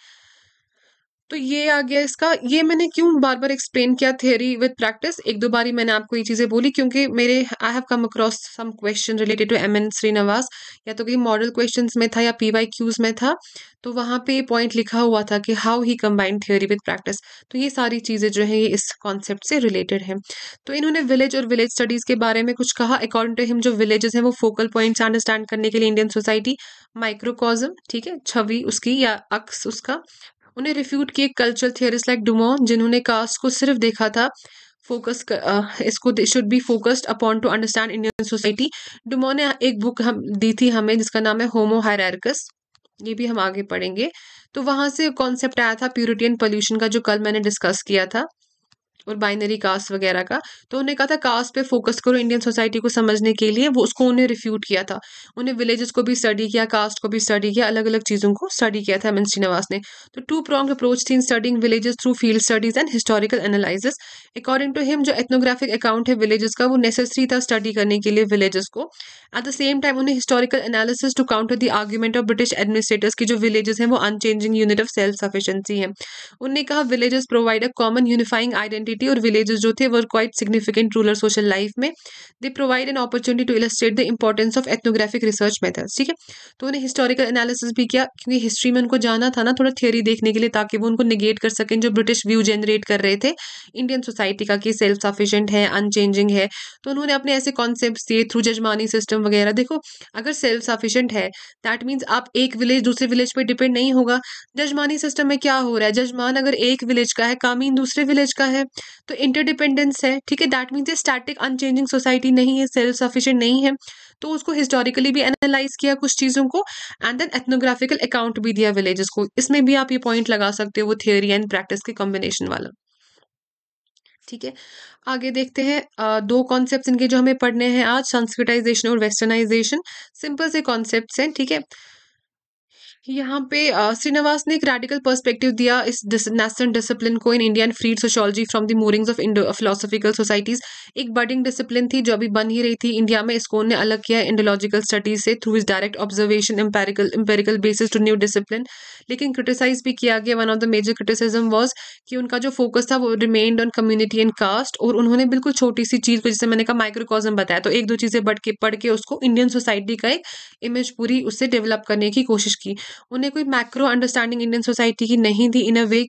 तो ये आ गया इसका ये मैंने क्यों बार बार एक्सप्लेन किया थियोरी विद प्रैक्टिस एक दो बारी मैंने आपको ये चीज़ें बोली क्योंकि मेरे I have come across some question related to M N Srinivas या तो कहीं मॉडल क्वेश्चन में था या पी वाई क्यूज में था तो वहाँ पे पॉइंट लिखा हुआ था कि how he combined theory with practice तो ये सारी चीज़ें जो है ये इस कॉन्सेप्ट से रिलेटेड है तो इन्होंने विलेज और विलेज स्टडीज़ के बारे में कुछ कहा अकॉर्डिंग टू हिम जो विलेजेस हैं वो फोकल पॉइंट्स अंडरस्टैंड करने के लिए इंडियन सोसाइटी माइक्रोकॉजम ठीक है छवि उसकी या अक्स उसका उन्हें रिफ्यूट किए कल्चरल थियरिस्ट लाइक डुमोन जिन्होंने कास्ट को सिर्फ देखा था फोकस इसको should be focused upon to understand Indian society Dumont ने एक बुक हम दी थी हमें जिसका नाम है होमो हायरकस ये भी हम आगे पढ़ेंगे तो वहाँ से कॉन्सेप्ट आया था प्यूरिटी एंड पोल्यूशन का जो कल मैंने डिस्कस किया था और बाइनरी कास्ट वगैरह का तो उन्हें कहा था कास्ट पे फोकस करो इंडियन सोसाइटी को समझने के लिए वो उसको उन्हें रिफ्यूट किया था उन्हें विलेजेस को भी स्टडी किया कास्ट को भी स्टडी किया अलग अलग चीज़ों को स्टडी किया था एम एन श्रीनिवास ने तो टू प्रॉन्ग अप्रोच थी in studying villages through field studies and historical analysis according to him जो एथनोग्राफिक अकाउंट है विलेजेस का वो नेसेसरी था स्टडी करने के लिए विलेजेस को एट द सेम टाइम उन्हें historical analysis to counter the argument of British administrators की जो विलेजेस हैं वो unchanging unit of self sufficiency है उन्होंने कहा villages provide a common unifying identity city और विलेजेस जो थे were quite significant rural social life में they provide an opportunity to illustrate the importance of ethnographic research methods ठीक है तो उन्हें हिस्टोरिकल एनालिसिस भी किया क्योंकि हिस्ट्री में उनको जाना था ना थोड़ा थियोरी देखने के लिए ताकि वो उनको निगेट कर सकें जो ब्रिटिश व्यू जनरेट कर रहे थे इंडियन सोसाइटी का कि सेल्फ सफिशेंट है अनचेंजिंग है तो उन्होंने अपने ऐसे कॉन्सेप्ट दिए थ्रू जजमानी सिस्टम वगैरह देखो अगर सेल्फ सफिशेंट है दैट मीन्स आप एक विलेज दूसरे विलेज पर डिपेंड नहीं होगा जजमानी सिस्टम में क्या हो रहा है जजमान अगर एक विलेज का है कामीन दूसरे विलेज का है तो इंटरडिपेंडेंस है ठीक है that means static unchanging society नहीं है सेल्फ सफिशियंट नहीं है तो उसको हिस्टोरिकली भी एनालाइज किया कुछ चीज़ों को एंड देन एथनोग्राफिकल अकाउंट भी दिया विलेजेस को इसमें भी आप ये पॉइंट लगा सकते हो वो थियोरी एंड प्रैक्टिस के कॉम्बिनेशन वाला ठीक है आगे देखते हैं दो कॉन्सेप्ट्स इनके जो हमें पढ़ने हैं आज संस्कृटाइजेशन और वेस्टर्नाइजेशन सिंपल से कॉन्सेप्ट्स हैं ठीक है यहाँ पे श्रीनिवास ने एक रेडिकल पर्सपेक्टिव दिया इस नेशनल डिसिप्लिन को in Indian freed sociology from the moorings of Indo philosophical societies एक बडिंग डिसिप्लिन थी जो अभी बन ही रही थी इंडिया में इसको ने अलग किया है इंडोलॉजिकल स्टडीज से through is direct observation empirical empirical basis to new discipline लेकिन क्रिटिसाइज भी किया गया one of the major criticism was कि उनका जो फोकस था वो remained on community and caste और उन्होंने बिल्कुल छोटी सी चीज़ को जैसे मैंने कहा माइक्रोकॉजम बताया तो एक दो चीज़ें बढ़ के पढ़ के उसको इंडियन सोसाइटी का एक इमेज पूरी उससे डेवलप करने की कोशिश की उन्हें कोई मैक्रो अंडरस्टैंडिंग इंडियन सोसाइटी की नहीं थी in a way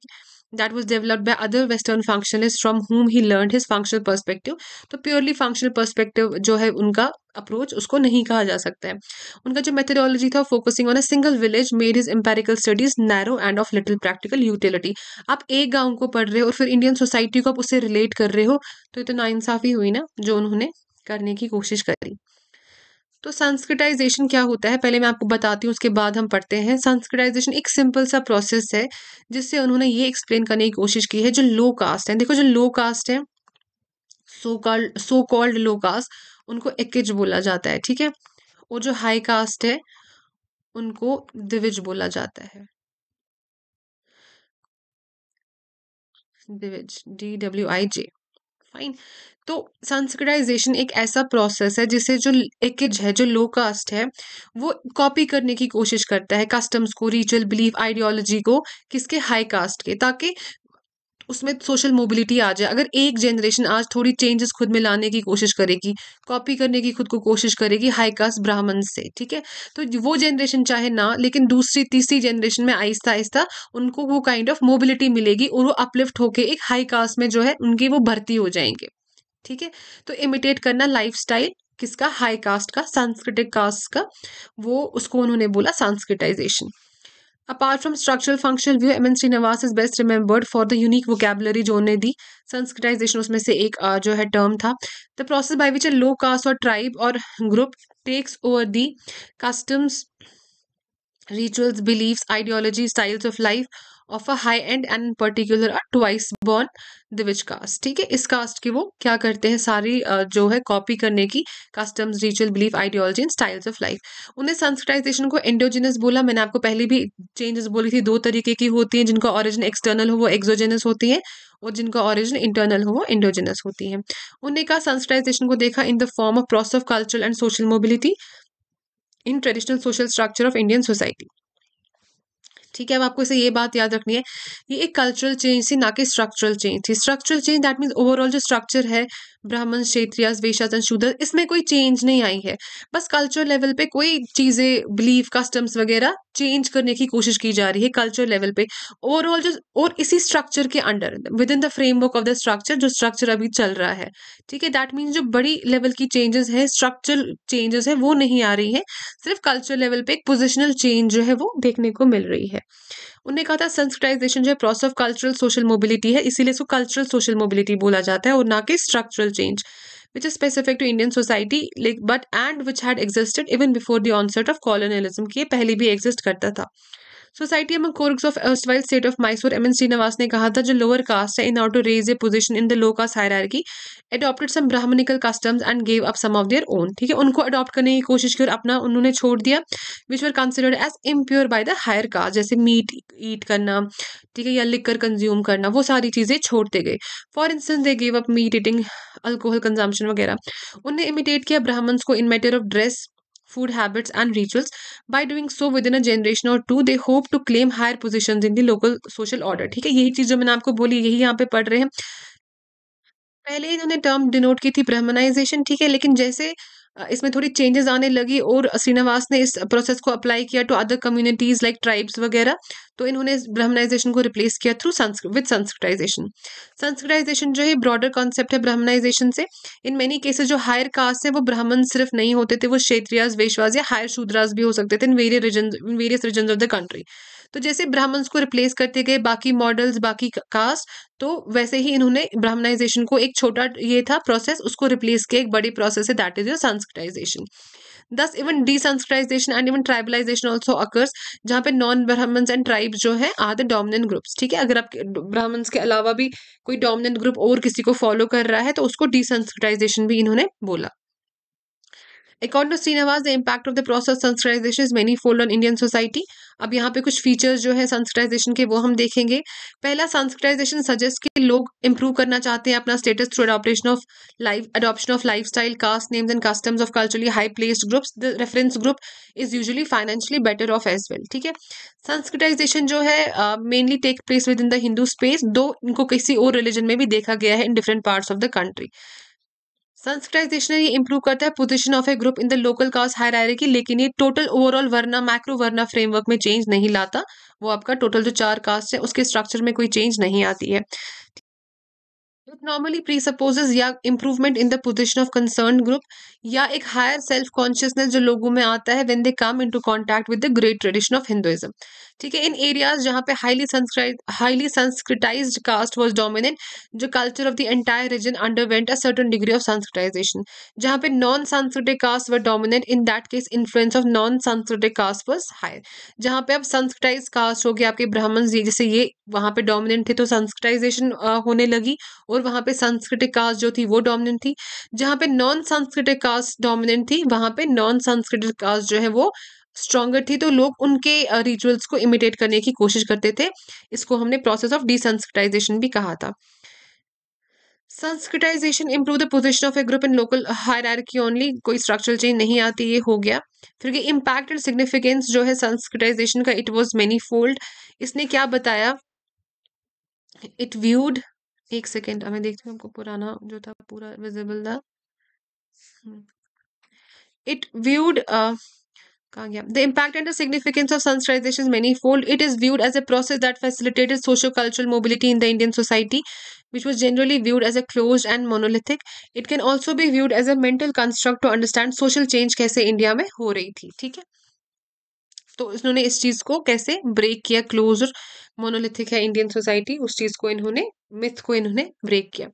was was by other western function functionalists from whom he learn his functional perspective तो प्योरली फंक्शनल परस्पेक्टिव जो है उनका अप्रोच उसको नहीं कहा जा सकता है उनका जो मेथडोलॉजी था focusing on a single village made his empirical studies narrow and of little practical utility आप एक गाँव को पढ़ रहे हो और फिर इंडियन सोसाइटी को आप उससे रिलेट कर रहे हो तो ये तो नाइंसाफ़ी हुई ना जो उन्होंने करने की कोशिश करी तो संस्कृटाइजेशन क्या होता है पहले मैं आपको बताती हूँ उसके बाद हम पढ़ते हैं संस्कृटाइजेशन एक सिंपल सा प्रोसेस है जिससे उन्होंने ये एक्सप्लेन करने की कोशिश की है जो लो कास्ट है देखो जो लो कास्ट है so called so called low caste उनको एकज बोला जाता है ठीक है और जो हाई कास्ट है उनको दिविज बोला जाता है दिविज D W I J fine तो संस्कटाइजेशन एक ऐसा प्रोसेस है जिसे जो एक है जो लो कास्ट है वो कॉपी करने की कोशिश करता है कस्टम्स को रिचुअल बिलीफ आइडियोलॉजी को किसके हाई कास्ट के ताकि उसमें सोशल मोबिलिटी आ जाए अगर एक जनरेशन आज थोड़ी चेंजेस खुद में लाने की कोशिश करेगी कॉपी करने की खुद को कोशिश करेगी हाई कास्ट ब्राह्मण से ठीक है तो वो जनरेशन चाहे ना लेकिन दूसरी तीसरी जनरेशन में आहिस्ता आहिस्ता उनको वो काइंड ऑफ मोबिलिटी मिलेगी और वो अपलिफ्ट होके एक हाई कास्ट में जो है उनकी वो भर्ती हो जाएंगे ठीक है तो इमिटेट करना लाइफ किसका हाई कास्ट का सांस्कृतिक कास्ट का वो उसको उन्होंने बोला Sanskritization apart from structural functional view M N Srinivas is best remembered for the unique vocabulary जो उन्हें दी संस्कृटाइजेशन उसमें से एक जो है टर्म था the process by which a low caste और ट्राइब और group takes over the customs rituals beliefs ideology styles of life of a high and and particular a twice born dwij caste ठीक है इस कास्ट की वो क्या करते हैं सारी जो है कॉपी करने की customs ritual belief ideology and styles of life उन्हें संस्कृटाइजेशन को इंडोजिनस बोला मैंने आपको पहले भी चेंजेस बोली थी दो तरीके की होती हैं जिनका ऑरिजिन एक्सटर्नल हो वो एक्सोजेनस होती है और जिनका ऑरिजिन इंटरनल हो वो इंडोजिनस होती है उन्होंने कहा संस्कृटाइजेशन को देखा in the form of process of cultural and social mobility in traditional social structure of Indian society ठीक है अब आपको इसे ये बात याद रखनी है ये एक कल्चरल चेंज थी ना कि स्ट्रक्चरल चेंज थी structural change that means overall जो स्ट्रक्चर है ब्राह्मण क्षेत्रियास वेशाचन शूद्र इसमें कोई चेंज नहीं आई है बस कल्चरल लेवल पे कोई चीज़ें बिलीफ कस्टम्स वगैरह चेंज करने की कोशिश की जा रही है कल्चरल लेवल पे ओवरऑल जो और इसी स्ट्रक्चर के under within the framework of the structure जो स्ट्रक्चर अभी चल रहा है ठीक है दैट मीन्स जो बड़ी लेवल की चेंजेस है स्ट्रक्चरल चेंजेस है वो नहीं आ रही है सिर्फ कल्चरल लेवल पे एक पोजिशनल चेंज जो है वो देखने को मिल रही है उन्होंने कहा था संस्कृताइजेशन जो है process of cultural social mobility है इसीलिए इसको कल्चरल सोशल मोबिलिटी बोला जाता है और ना कि structural change which is specific to Indian society like but and which had existed even before the onset of colonialism की पहले भी एग्जिस्ट करता था society among Coorgs of erstwhile state of Mysore M N Srinivas ने कहा था जो लोअर कास्ट है in order to raise a position in the low caste higher की adopted some Brahmanical customs and gave up some of their own ठीक है उनको adopt करने की कोशिश की और अपना उन्होंने छोड़ दिया which were considered as impure by the higher caste जैसे मीट ईट करना ठीक है या लिकर कंज्यूम करना वो सारी चीज़ें छोड़ते गए for instance they gave up meat eating alcohol consumption वगैरह उन्हें इमिटेट किया ब्राह्मण्स को in matter of dress food habits and rituals. By doing so within a generation or two, they hope to claim higher positions in the local social order. ठीक है यही चीज जो मैंने आपको बोली यही यहाँ पे पढ़ रहे हैं पहले इन्होंने टर्म डिनोट की थी ब्रह्मनाइजेशन ठीक है लेकिन जैसे इसमें थोड़ी चेंजेस आने लगी और श्रीनिवास ने इस प्रोसेस को अप्लाई किया to other communities like tribes वगैरह तो इन्होंने ब्राह्मणाइजेशन को रिप्लेस किया through Sanskrit with Sanskritization Sanskritization जो है ब्रॉडर कॉन्सेप्ट है ब्राह्मणाइजेशन से इन मेनी केसेस जो हायर कास्ट है वो ब्राह्मण सिर्फ नहीं होते थे वो क्षेत्रियाज वेशवाज या हायर शूद्रास भी हो सकते थे in various region in various region of the country तो जैसे ब्राह्मण्स को रिप्लेस करते गए बाकी मॉडल्स बाकी कास्ट तो वैसे ही इन्होंने ब्राह्मणाइजेशन को एक छोटा ये था प्रोसेस उसको रिप्लेस किया एक बड़ी प्रोसेस है that is your Sanskritization thus even desanskritization and even tribalization also occurs जहाँ पे नॉन ब्राह्मण्स एंड ट्राइब्स जो है आर द डोमिनेंट ग्रुप्स ठीक है अगर आप ब्राह्मण्स के अलावा भी कोई डोमिनेंट ग्रुप और किसी को फॉलो कर रहा है तो उसको डिसंस्क्राइजेशन भी इन्होंने बोला According to Srinivas, the impact of the process Sanskritization is many fold on Indian society अब यहाँ पे कुछ फीचर्स जो है संस्कृताइजेशन के वो हम देखेंगे पहला संस्कृताइजेशन सजेस्ट कि लोग इंप्रूव करना चाहते हैं अपना status through adaptation of life adoption of life style caste names and customs of culturally high placed groups the reference group is usually financially better off as well ठीक है Sanskritization जो है mainly take place within the Hindu space though इनको किसी और religion में भी देखा गया है in different parts of the country Sanskrit dictionary improve करता है position of a group in the local caste hierarchy लेकिन ये total overall varna macro varna framework में चेंज नहीं लाता वो आपका टोटल जो चार कास्ट है उसके स्ट्रक्चर में कोई चेंज नहीं आती है इट नॉर्मली प्री सपोजेज या improvement in the position of concern group या एक हायर सेल्फ कॉन्शियसनेस जो लोगों में आता है when they come in to contact with the great tradition of Hinduism ठीक है इन एरियाज जहाँ पे highly Sanskritize highly Sanskritize caste was dominant जो culture of the entire region under a certain degree of Sanskritization जहाँ पे non Sanskritic caste were dominant in that case influence of non Sanskritic caste was higher जहाँ पे अब संस्कृटाइज cast हो गया आपके ब्राह्मण ये जैसे ये वहाँ पे डोमिनेंट थे तो संस्कृटाइजेशन होने लगी और वहाँ पे संस्कृतिक कास्ट जो थी वो डोमिनेंट थी जहाँ पे नॉन संस्कृतिक कास्ट डोमिनेंट थी वहाँ पे नॉन संस्कृतिक कास्ट जो है वो स्ट्रॉगर थी तो लोग उनके रिचुअल्स को इमिटेट करने की कोशिश करते थे इसको हमने प्रोसेस ऑफ डिसंस्क्रिटाइजेशन भी कहा था Sanskritization improve the position of a group in local hierarchy only कोई स्ट्रक्चरल चेंज नहीं आती ये हो गया फिर ये इम्पैक्ट एंड सिग्निफिकेंस जो है संस्कृटाइजेशन का इट वॉज मेनी फोल्ड इसने क्या बताया इट व्यूड एक सेकेंड हमें देखते हैं हमको पुराना जो था पूरा विजिबल था इट hmm. व्यूड कहा गया the impact and the significance of Sanskritization many fold it is viewed as a process that facilitated socio cultural mobility in the Indian society which was generally viewed as a close and monolithic it can also भी viewed as a mental construct to understand social change कैसे India में हो रही थी ठीक है तो इन्होंने इस चीज को कैसे ब्रेक किया क्लोज मोनोलिथिक है इंडियन सोसाइटी उस चीज को इन्होंने मिथ को इन्होंने ब्रेक किया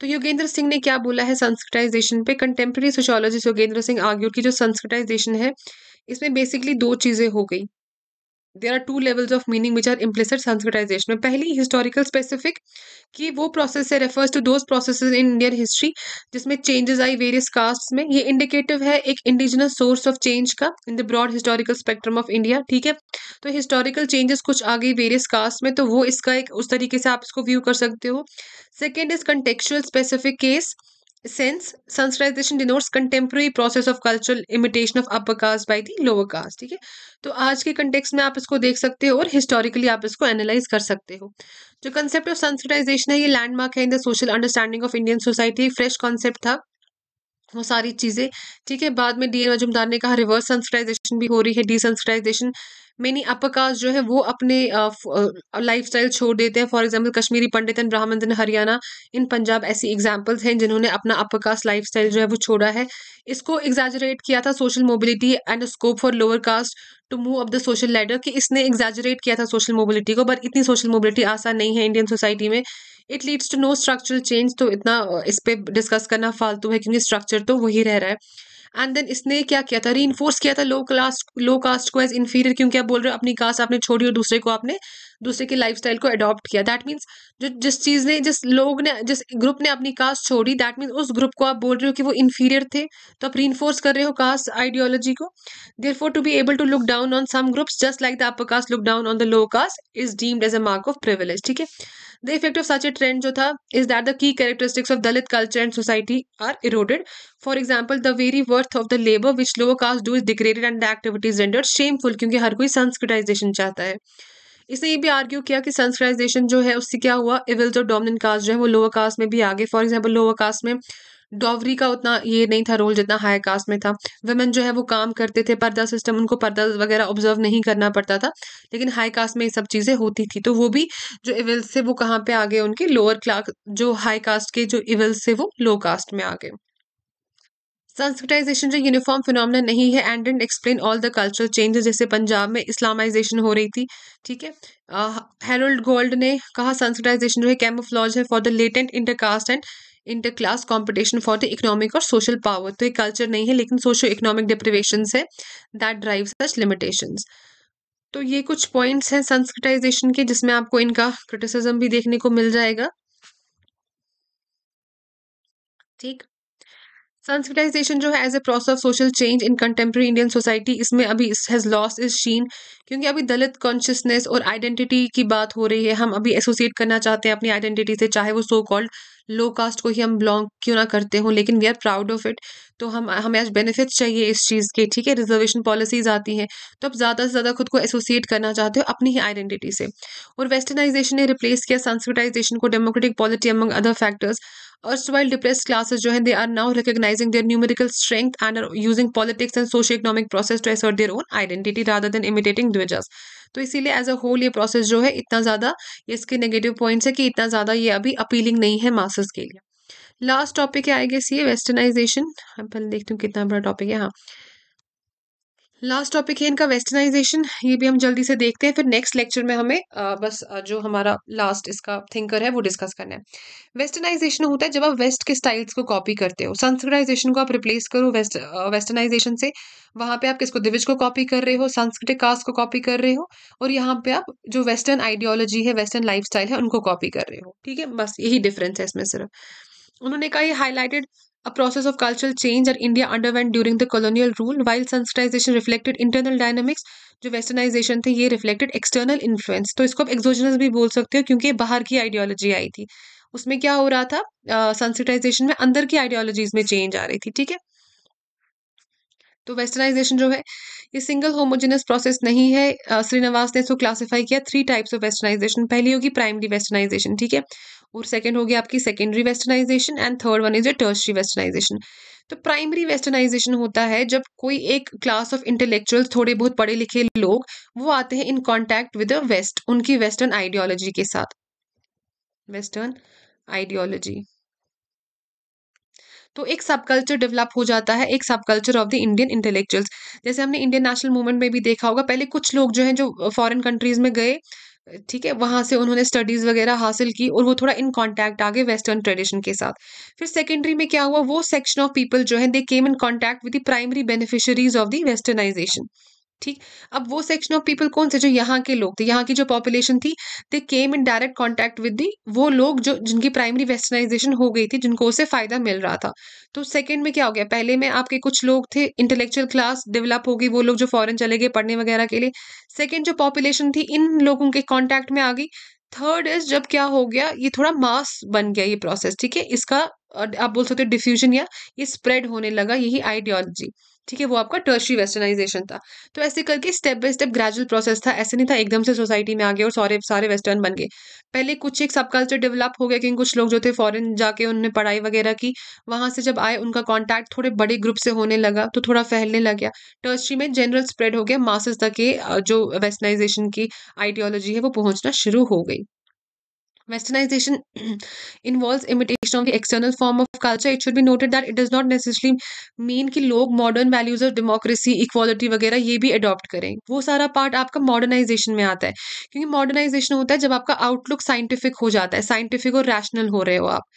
तो योगेंद्र सिंह ने क्या बोला है संस्कृटाइजेशन पे contemporary sociologist Yogendra Singh argue की जो संस्कृटाइजेशन है इसमें बेसिकली दो चीज़ें हो गई there are two levels of meaning which are implicit Sanskritization में पहली हिस्टोरिकल स्पेसिफिक कि वो प्रोसेस से refers to those process in Indian history जिसमें चेंजेस आई वेरियस कास्ट में ये इंडिकेटिव है एक इंडिजिनस सोर्स ऑफ चेंज का in the broad historical spectrum of India ठीक है तो हिस्टोरिकल चेंजेस कुछ आ गई वेरियस कास्ट में तो वो इसका एक उस तरीके से आप इसको व्यू कर सकते हो second is contextual specific case sense Sanskritization denotes contemporary process of cultural imitation of upper caste by the lower caste ठीक है तो आज के कंटेक्स में आप इसको देख सकते हो और हिस्टोरिकली आप इसको एनालाइज कर सकते हो जो कंसेप्ट ऑफ संस्कृटाइजेशन है ये लैंडमार्क है in the social understanding of Indian society fresh concept था वो सारी चीज़ें ठीक है बाद में डी एन मजुमदार ने कहा रिवर्स संस्कृटाइजेशन भी हो रही है desanskritization many upper caste जो है वो अपने लाइफ स्टाइल छोड़ देते हैं for example Kashmiri Pandit and Brahmin in Haryana इन पंजाब ऐसी एग्जाम्पल्स हैं जिन्होंने अपना अपर कास्ट लाइफ स्टाइल जो है वो छोड़ा है इसको एग्जाजरेट किया था social mobility and scope for lower caste to move up the social ladder कि इसने एग्जाजरेट किया था सोशल मोबिलिटी को बट इतनी सोशल मोबिलिटी आसान नहीं है इंडियन सोसाइटी में it leads to no structural change तो इतना इस पर डिस्कस करना फालतू है क्योंकि स्ट्रक्चर तो वही रह रहा है एंड देन इसने क्या किया था री किया था लो कास्ट लो कास्ट को एज इन्फीरियर क्योंकि आप बोल रहे हो अपनी कास्ट आपने छोड़ी और दूसरे को आपने दूसरे की लाइफ को अडॉप्ट किया दैट मीन्स जो जिस चीज़ ने जिस लोग ने जिस ग्रुप ने अपनी कास्ट छोड़ी दैट मीन्स उस ग्रुप को आप बोल रहे हो कि वो इन्फीरियर थे तो आप री कर रहे हो कास्ट आइडियोलॉजी को therefore to be able to look down on some groups just like the upper caste look down on the low caste is deemed as a mark of privilege ठीक है the effect of such a trend जो था is that the key characteristics of Dalit culture and society are eroded for example the very worth of the labour which lower caste do is degraded and the activities render shameful क्योंकि हर कोई Sanskritisation चाहता है इसने ये भी argue किया कि संस्कृटाइजेशन जो है उससे क्या हुआ इविल्स ऑफ डोमिनेंट कास्ट जो है वो लोअर कास्ट में भी आगे फॉर एग्जाम्पल लोअर कास्ट में डॉवरी का उतना ये नहीं था रोल जितना हाई कास्ट में था वुमेन जो है वो काम करते थे पर्दा सिस्टम उनको पर्दा वगैरह ऑब्जर्व नहीं करना पड़ता था लेकिन हाई कास्ट में ये सब चीज़ें होती थी तो वो भी जो इविल्स से वो कहाँ पे आ गए उनके लोअर क्लास जो हाई कास्ट के जो इविल्स से वो लो कास्ट में आ गए संस्कृताइजेशन जो यूनिफॉर्म फिनोमिना नहीं है and don't explain all the cultural changes जैसे पंजाब में इस्लामाइजेशन हो रही थी ठीक है हेरोल्ड uh, गोल्ड ने कहा संस्कृताइजेशन जो है कैमोफ्लॉज है for the latent intercaste and inter class competition for the economic और सोशल पावर तो ये कल्चर नहीं है लेकिन सोशो इकोनॉमिक डिप्रिवेशन है दैट ड्राइव सच लिमिटेशन तो ये कुछ पॉइंट्स हैं संस्कृटाइजेशन के जिसमें आपको इनका क्रिटिसिज्म भी देखने को मिल जाएगा ठीक संस्कृटाइजेशन जो है as a process of social change in contemporary Indian society इसमें अभी हैज़ लॉस इज शीन क्योंकि अभी दलित कॉन्शियसनेस और आइडेंटिटी की बात हो रही है हम अभी एसोसिएट करना चाहते हैं अपनी आइडेंटिटी से चाहे वो सो कॉल्ड लो कास्ट को ही हम बिलोंग क्यों ना करते हो लेकिन we are proud of it तो हम हमें आज बेनिफिट्स चाहिए इस चीज़ के ठीक है रिजर्वेशन पॉलिसीज आती हैं तो आप ज़्यादा से ज़्यादा खुद को एसोसिएट करना चाहते हो अपनी ही आइडेंटिटी से और वेस्टर्नाइजेशन ने रिप्लेस किया संस्कृटाइजेशन को democratic polity among other factors erstwhile depressed classes जो है they are now recognizing their numerical strength and using politics and socio economic process to assert their own identity rather than imitating dvijas तो इसीलिए as a whole ये process जो है इतना ज़्यादा ये इसके नेगेटिव पॉइंट्स है कि इतना ज़्यादा ये अभी अपीलिंग नहीं है मासेस के लिए लास्ट टॉपिक है आई गेस ये वेस्टर्नाइजेशन पहले देखती हूँ कितना बड़ा टॉपिक है हाँ लास्ट टॉपिक है इनका वेस्टर्नाइजेशन ये भी हम जल्दी से देखते हैं फिर नेक्स्ट लेक्चर में हमें आ, बस जो हमारा लास्ट इसका थिंकर है वो डिस्कस करना है वेस्टर्नाइजेशन होता है जब आप वेस्ट के स्टाइल्स को कॉपी करते हो संस्कृताइजेशन को आप रिप्लेस करो वेस्ट वेस्टर्नाइजेशन से वहाँ पे आप किसको दिविज को कॉपी कर रहे हो सांस्कृतिक कास्ट को कॉपी कर रहे हो और यहाँ पे आप जो वेस्टर्न आइडियोलॉजी है वेस्टर्न लाइफ है उनको कॉपी कर रहे हो ठीक है बस यही डिफरेंस है इसमें सिर्फ उन्होंने कहा ये highlighted a process of cultural change that India underwent during the colonial rule, while sensitization reflected internal dynamics, जो वेस्टर्नाइजेशन थे ये रिफ्लेक्टेड एक्सटर्नल इन्फ्लुएंस तो इसको आप एक्सोजनस भी बोल सकते हो क्योंकि बाहर की आइडियोलॉजी आई थी उसमें क्या हो रहा था सनसिटाइजेशन uh, में अंदर की आइडियोलॉजीज में चेंज आ रही थी ठीक है तो वेस्टर्नाइजेशन जो है ये सिंगल होमोजेनस प्रोसेस नहीं है श्रीनिवास ने इसको क्लासिफाई किया थ्री टाइप्स ऑफ वेस्टर्नाइजेशन पहली होगी प्राइमरी वेस्टर्नाइजेशन ठीक है और सेकेंड होगी आपकी secondary westernization and third one is a tertiary westernization तो प्राइमरी वेस्टर्नाइजेशन होता है जब कोई एक क्लास ऑफ इंटेलेक्चुअल थोड़े बहुत पढ़े लिखे लोग वो आते हैं इन कॉन्टैक्ट विद वेस्ट उनकी वेस्टर्न आइडियोलॉजी के साथ वेस्टर्न आइडियोलॉजी तो एक सब कल्चर डेवलप हो जाता है एक subculture of the Indian intellectuals जैसे हमने इंडियन नेशनल मूवमेंट में भी देखा होगा पहले कुछ लोग जो हैं जो फॉरेन कंट्रीज़ में गए ठीक है वहाँ से उन्होंने स्टडीज़ वगैरह हासिल की और वो थोड़ा इन कॉन्टैक्ट आ गए वेस्टर्न ट्रेडिशन के साथ फिर सेकेंडरी में क्या हुआ वो सेक्शन ऑफ पीपल जो है they came in contact with the primary beneficiaries of the westernization ठीक अब वो सेक्शन ऑफ पीपल कौन से जो यहाँ के लोग थे यहाँ की जो पॉपुलेशन थी they came in direct contact with the वो लोग जो जिनकी प्राइमरी वेस्टर्नाइजेशन हो गई थी जिनको उससे फायदा मिल रहा था तो सेकंड में क्या हो गया पहले में आपके कुछ लोग थे इंटेलेक्चुअल क्लास डेवलप हो गई वो लोग जो फॉरन चले गए पढ़ने वगैरह के लिए सेकेंड जो पॉपुलेशन थी इन लोगों के कॉन्टैक्ट में आ गई थर्ड इज जब क्या हो गया ये थोड़ा मास बन गया ये प्रोसेस ठीक है इसका आप बोल सकते हो डिफ्यूजन या ये स्प्रेड होने लगा यही आइडियोलॉजी ठीक है वो आपका टर्शरी वेस्टर्नाइजेशन था तो ऐसे करके step by step gradual process था ऐसे नहीं था एकदम से सोसाइटी में आ गए और सारे सारे वेस्टर्न बन गए पहले कुछ एक सब कल्चर डेवलप हो गया क्योंकि कुछ लोग जो थे फॉरेन जाके उनने पढ़ाई वगैरह की वहाँ से जब आए उनका कॉन्टैक्ट थोड़े बड़े ग्रुप से होने लगा तो थोड़ा फैलने लग गया टर्शरी में जनरल स्प्रेड हो गया मासेस तक ये जो वेस्टर्नाइजेशन की आइडियोलॉजी है वो पहुँचना शुरू हो गई Westernization involves imitation of the external form of culture. It should be noted that it does not necessarily mean कि लोग modern values of democracy, equality वगैरह ये भी adopt करें वो सारा part आपका modernization में आता है क्योंकि modernization होता है जब आपका outlook scientific हो जाता है scientific और rational हो रहे हो आप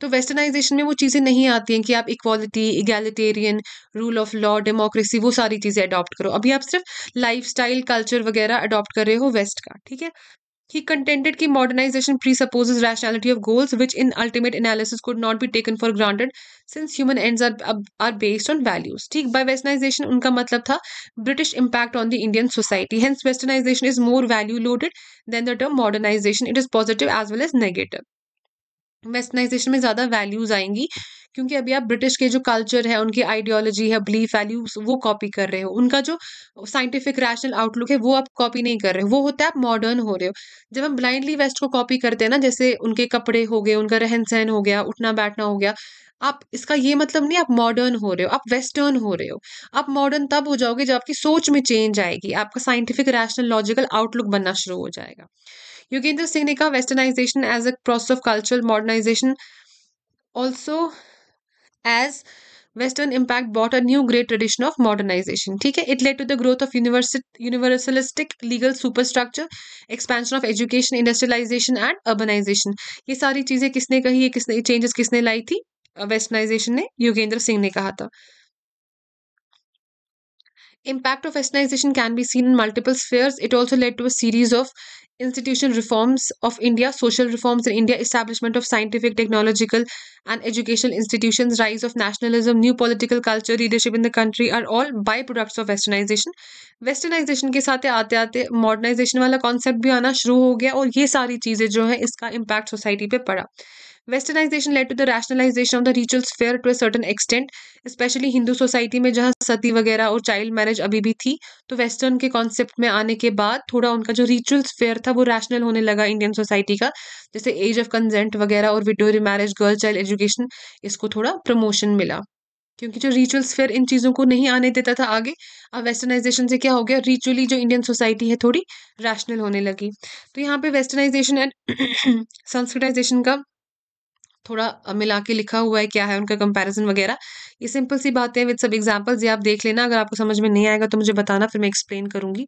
तो वेस्टर्नाइजेशन में वो चीज़ें नहीं आती हैं कि आप equality egalitarian rule of law democracy वो सारी चीज़ें अडॉप्ट करो अभी आप सिर्फ लाइफ कल्चर वगैरह अडॉप्ट कर रहे हो वेस्ट का ठीक है He contended that modernization presupposes rationality of goals, which in ultimate analysis could not be taken for granted since human ends are, are based on values. ठीक by westernization उनका मतलब था British impact on the Indian society. Hence, westernization is more value loaded than the term modernization. It is positive as well as negative. Westernization में ज़्यादा values आएंगी क्योंकि अभी आप ब्रिटिश के जो कल्चर है उनकी आइडियोलॉजी है बिलीफ वैल्यूज वो कॉपी कर रहे हो उनका जो साइंटिफिक रैशनल आउटलुक है वो आप कॉपी नहीं कर रहे हो वो होता है आप मॉडर्न हो रहे हो जब हम ब्लाइंडली वेस्ट को कॉपी करते हैं ना जैसे उनके कपड़े हो गए उनका रहन सहन हो गया उठना बैठना हो गया आप इसका ये मतलब नहीं आप मॉडर्न हो रहे हो आप वेस्टर्न हो रहे हो आप मॉडर्न तब हो जाओगे जब आपकी सोच में चेंज आएगी आपका साइंटिफिक रैशनल लॉजिकल आउटलुक बनना शुरू हो जाएगा योगेंद्र सिंह ने कहा westernization as a process of cultural modernization also as western impact but a new great tradition of modernization ठीक है it led to the growth of universalistic legal super structure expansion of education industrialization and urbanization ये सारी चीज़ें किसने कही है किसने changes किसने लाई थी वेस्टर्नाइजेशन ने योगेंद्र सिंह ने कहा था Impact of westernization can be seen in multiple spheres. It also led to a series of institutional reforms of India, social reforms in India, establishment of scientific, technological, and educational institutions, rise of nationalism, new political culture, leadership in the country are all byproducts of westernization. Westernization ke sath aate aate modernization wala concept bhi aana shuru ho gaya aur ye sari cheeze jo hai iska impact society pe pada westernization led to the rationalization of the ritual fair to a certain extent especially Hindu society में जहाँ सती वगैरह और child marriage अभी भी थी तो western के concept में आने के बाद थोड़ा उनका जो रिचुअल फेयर था वो रैशनल होने लगा इंडियन सोसाइटी का जैसे एज ऑफ कंजेंट वगैरह और widow marriage girl child education इसको थोड़ा प्रमोशन मिला क्योंकि जो रिचुअल्स फिर इन चीज़ों को नहीं आने देता था आगे अब वेस्टर्नाइजेशन से क्या हो गया रिचुअली जो इंडियन सोसाइटी है थोड़ी रैशनल होने लगी तो यहाँ पे वेस्टर्नाइजेशन एंड संस्कृताइजेशन का थोड़ा मिला के लिखा हुआ है क्या है उनका कंपैरिजन वगैरह ये सिंपल सी बातें हैं विद सब एग्जांपल्स ये आप देख लेना अगर आपको समझ में नहीं आएगा तो मुझे बताना फिर मैं एक्सप्लेन करूंगी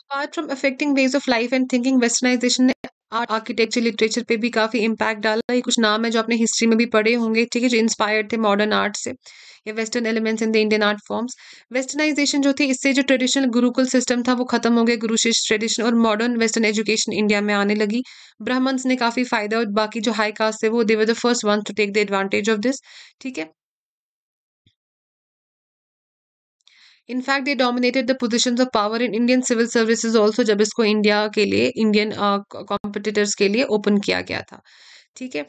apart from affecting ways of life and thinking westernization ने आर्किटेक्चर लिटरेचर पे भी काफ़ी इम्पैक्ट डाला कुछ नाम है जो आपने हिस्ट्री में भी पढ़े होंगे ठीक है जो इंस्पायर्ड थे मॉडर्न आर्ट से या western elements in the Indian art forms westernization जो थी इससे जो ट्रेडिशनल गुरुकुल सिस्टम था वो खत्म हो गया गुरुशिष्ट ट्रेडिशन और मॉडर्न वेस्टर्न एजुकेशन इंडिया में आने लगी ब्राह्मण्स ने काफ़ी फायदा और बाकी जो हाई कास्ट थे वो they were the first one to take the advantage of this ठीक है in fact they dominated the position of power in Indian civil services also जब इसको इंडिया के लिए इंडियन कॉम्पिटिटर्स uh, के लिए ओपन किया गया था ठीक है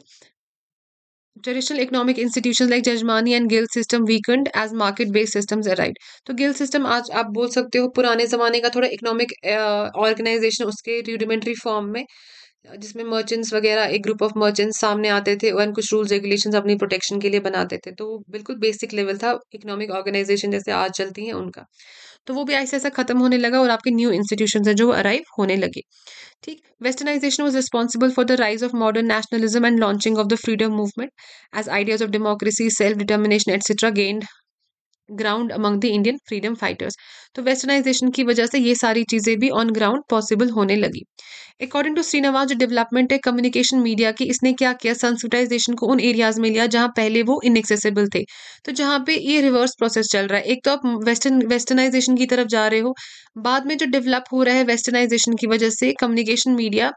traditional economic institution like jajmani and guild system weakened as market based system arrived तो गिल सिस्टम आज आप बोल सकते हो पुराने जमाने का थोड़ा इकोनॉमिक ऑर्गेनाइजेशन uh, उसके रूडिमेंट्री फॉर्म में uh, जिसमें मर्चेंट्स वगैरह एक ग्रुप ऑफ मर्चेंट्स सामने आते थे और कुछ रूल्स रेगुलेशन अपनी प्रोटेक्शन के लिए बनाते थे तो वो बिल्कुल बेसिक लेवल था इकोनॉमिक ऑर्गेनाइजेशन जैसे आज चलती हैं उनका तो वो भी ऐसे ऐसा खत्म होने लगा और आपके न्यू इंस्टीट्यूशन हैं जो अराइव होने लगे ठीक westernization was responsible for the rise of modern nationalism and launching of the freedom movement as ideas of democracy self determination etcetera gained ground among the Indian freedom fighters तो westernization की वजह से ये सारी चीज़ें भी ऑन ग्राउंड पॉसिबल होने लगी अकॉर्डिंग टू श्रीनिवास जो डेवलपमेंट है कम्युनिकेशन मीडिया की इसने क्या किया सेंसिटाइजेशन को उन एरियाज में लिया जहाँ पहले वो इनएक्सेसिबल थे तो जहाँ पे ये रिवर्स प्रोसेस चल रहा है एक तो आप वेस्टर्न वेस्टर्नाइजेशन की तरफ जा रहे हो बाद में जो डेवलप हो रहा है वेस्टर्नाइजेशन की वजह से कम्युनिकेशन मीडिया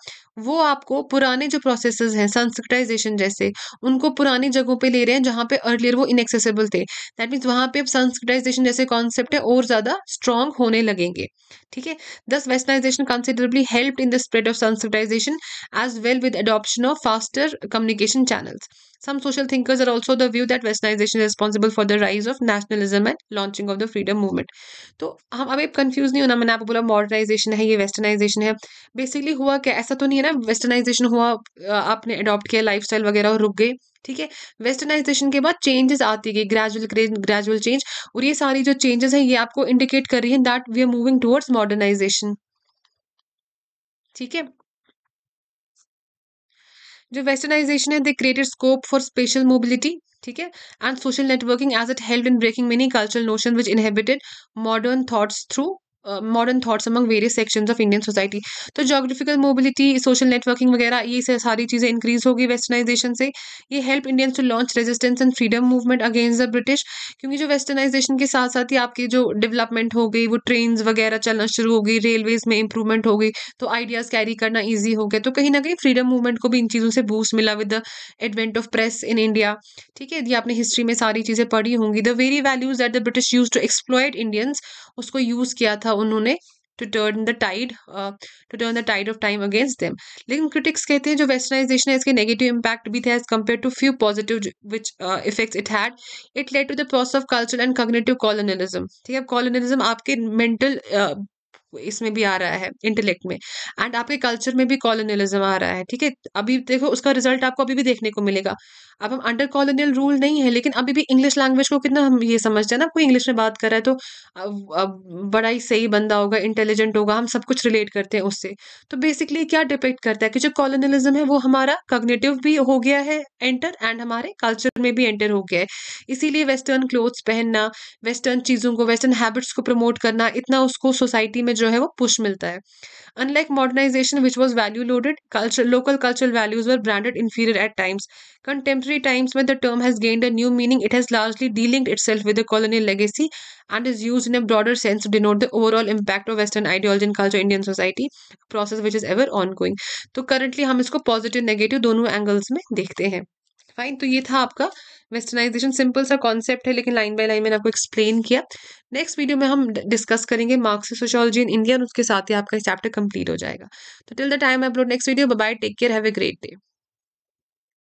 वो आपको पुराने जो प्रोसेस हैं संस्कृटाइजेशन जैसे उनको पुरानी जगहों पे ले रहे हैं जहाँ पे अर्लियर वो इनएक्सेसिबल थे दैट मीन्स वहाँ पे अब संस्कृटाइजेशन जैसे कॉन्सेप्ट है और ज़्यादा स्ट्रॉन्ग होने लगेंगे ठीक है thus westernization considerably help in the spread benefit of sensitization as well with adoption of faster communication channels. Some social thinkers are also the view that westernization is responsible for the rise of nationalism and launching of the freedom movement. तो हम अब confuse नहीं होना मैंने आपको बोला modernisation है ये वेस्टर्नाइजेशन है बेसिकली हुआ क्या ऐसा तो नहीं है ना वेस्टर्नाइजेशन हुआ आपने अडॉप्ट किया लाइफस्टाइल वगैरह और रुक गए ठीक है वेस्टर्नाइजेशन के बाद चेंजेस आती गई ग्रेजुअल ग्रेजुअल चेंज और ये सारी जो चेंजेस हैं ये आपको इंडिकेट कर रही है that we are moving towards modernization ठीक है जो वेस्टर्नाइजेशन है they created scope for special mobility ठीक है and social networking as it help in breaking many cultural notion which inhabited modern thoughts through modern thoughts among various sections of Indian society तो geographical mobility social networking वगैरह ये सारी चीज़ें increase होगी westernization से ये help Indians to launch resistance and freedom movement against the British क्योंकि जो वेस्टर्नाइजेशन के साथ साथ ही आपकी जो डेवलपमेंट हो गई वो ट्रेन वगैरह चलना शुरू हो गई रेलवेज में इंप्रूवमेंट हो गई तो आइडियाज़ कैरी करना ईजी हो गया तो कहीं ना कहीं फ्रीडम मूवमेंट को भी इन चीज़ों से बूस्ट मिला with the advent of press in India ठीक है यदि आपने हिस्ट्री में सारी चीज़ें पढ़ी होंगी the very values that the British use to exploit Indians उसको यूज किया था उन्होंने to turn the tide to turn the tide of time against them लेकिन क्रिटिक्स कहते हैं जो वेस्टर्नाइजेशन है इसके नेगेटिव इम्पैक्ट भी था as compare to few positive which effects it had it led to the process of culture and cognitive colonialism ठीक है कॉलोनलिज्म आपके मेंटल इसमें भी आ रहा है इंटेलेक्ट में एंड आपके कल्चर में भी कॉलोनियलिज्म आ रहा है ठीक है अभी देखो उसका रिजल्ट आपको अभी भी देखने को मिलेगा अब हम अंडर कॉलोनियल रूल नहीं है लेकिन अभी भी इंग्लिश लैंग्वेज को कितना हम ये समझते हैं ना कोई इंग्लिश में बात कर रहा है तो अब, बड़ा ही सही बंदा होगा इंटेलिजेंट होगा हम सब कुछ रिलेट करते हैं उससे तो बेसिकली क्या डिपेक्ट करता है कि जो कॉलोनियलिज्म है वो हमारा कग्नेटिव भी हो गया है एंटर एंड हमारे कल्चर में भी एंटर हो गया है इसीलिए वेस्टर्न क्लोथ्स पहनना वेस्टर्न चीज़ों को वेस्टर्न हैबिट्स को प्रमोट करना इतना उसको सोसाइटी में जो जो है वो पुश मिलता है unlike modernization which was value loaded local cultural values were branded inferior at times contemporary times में the term has gained a new meaning it has largely dealing itself with legacy and is use in a broader sense to denote the overall impact of western ideology culture Indian society process which is ever on going तो currently हम इसको positive negative दोनों angles में देखते हैं fine तो ये था आपका वेस्टर्नाइजेशन सिंपल सा कॉन्सेप्ट है लेकिन लाइन बाय लाइन मैंने आपको एक्सप्लेन किया नेक्स्ट वीडियो में हम डिस्कस करेंगे मार्क्स सोशोलॉजी इन इंडियन उसके साथ ही आपका चैप्टर कंप्लीट हो जाएगा तो till the time upload next video bye take care have a great day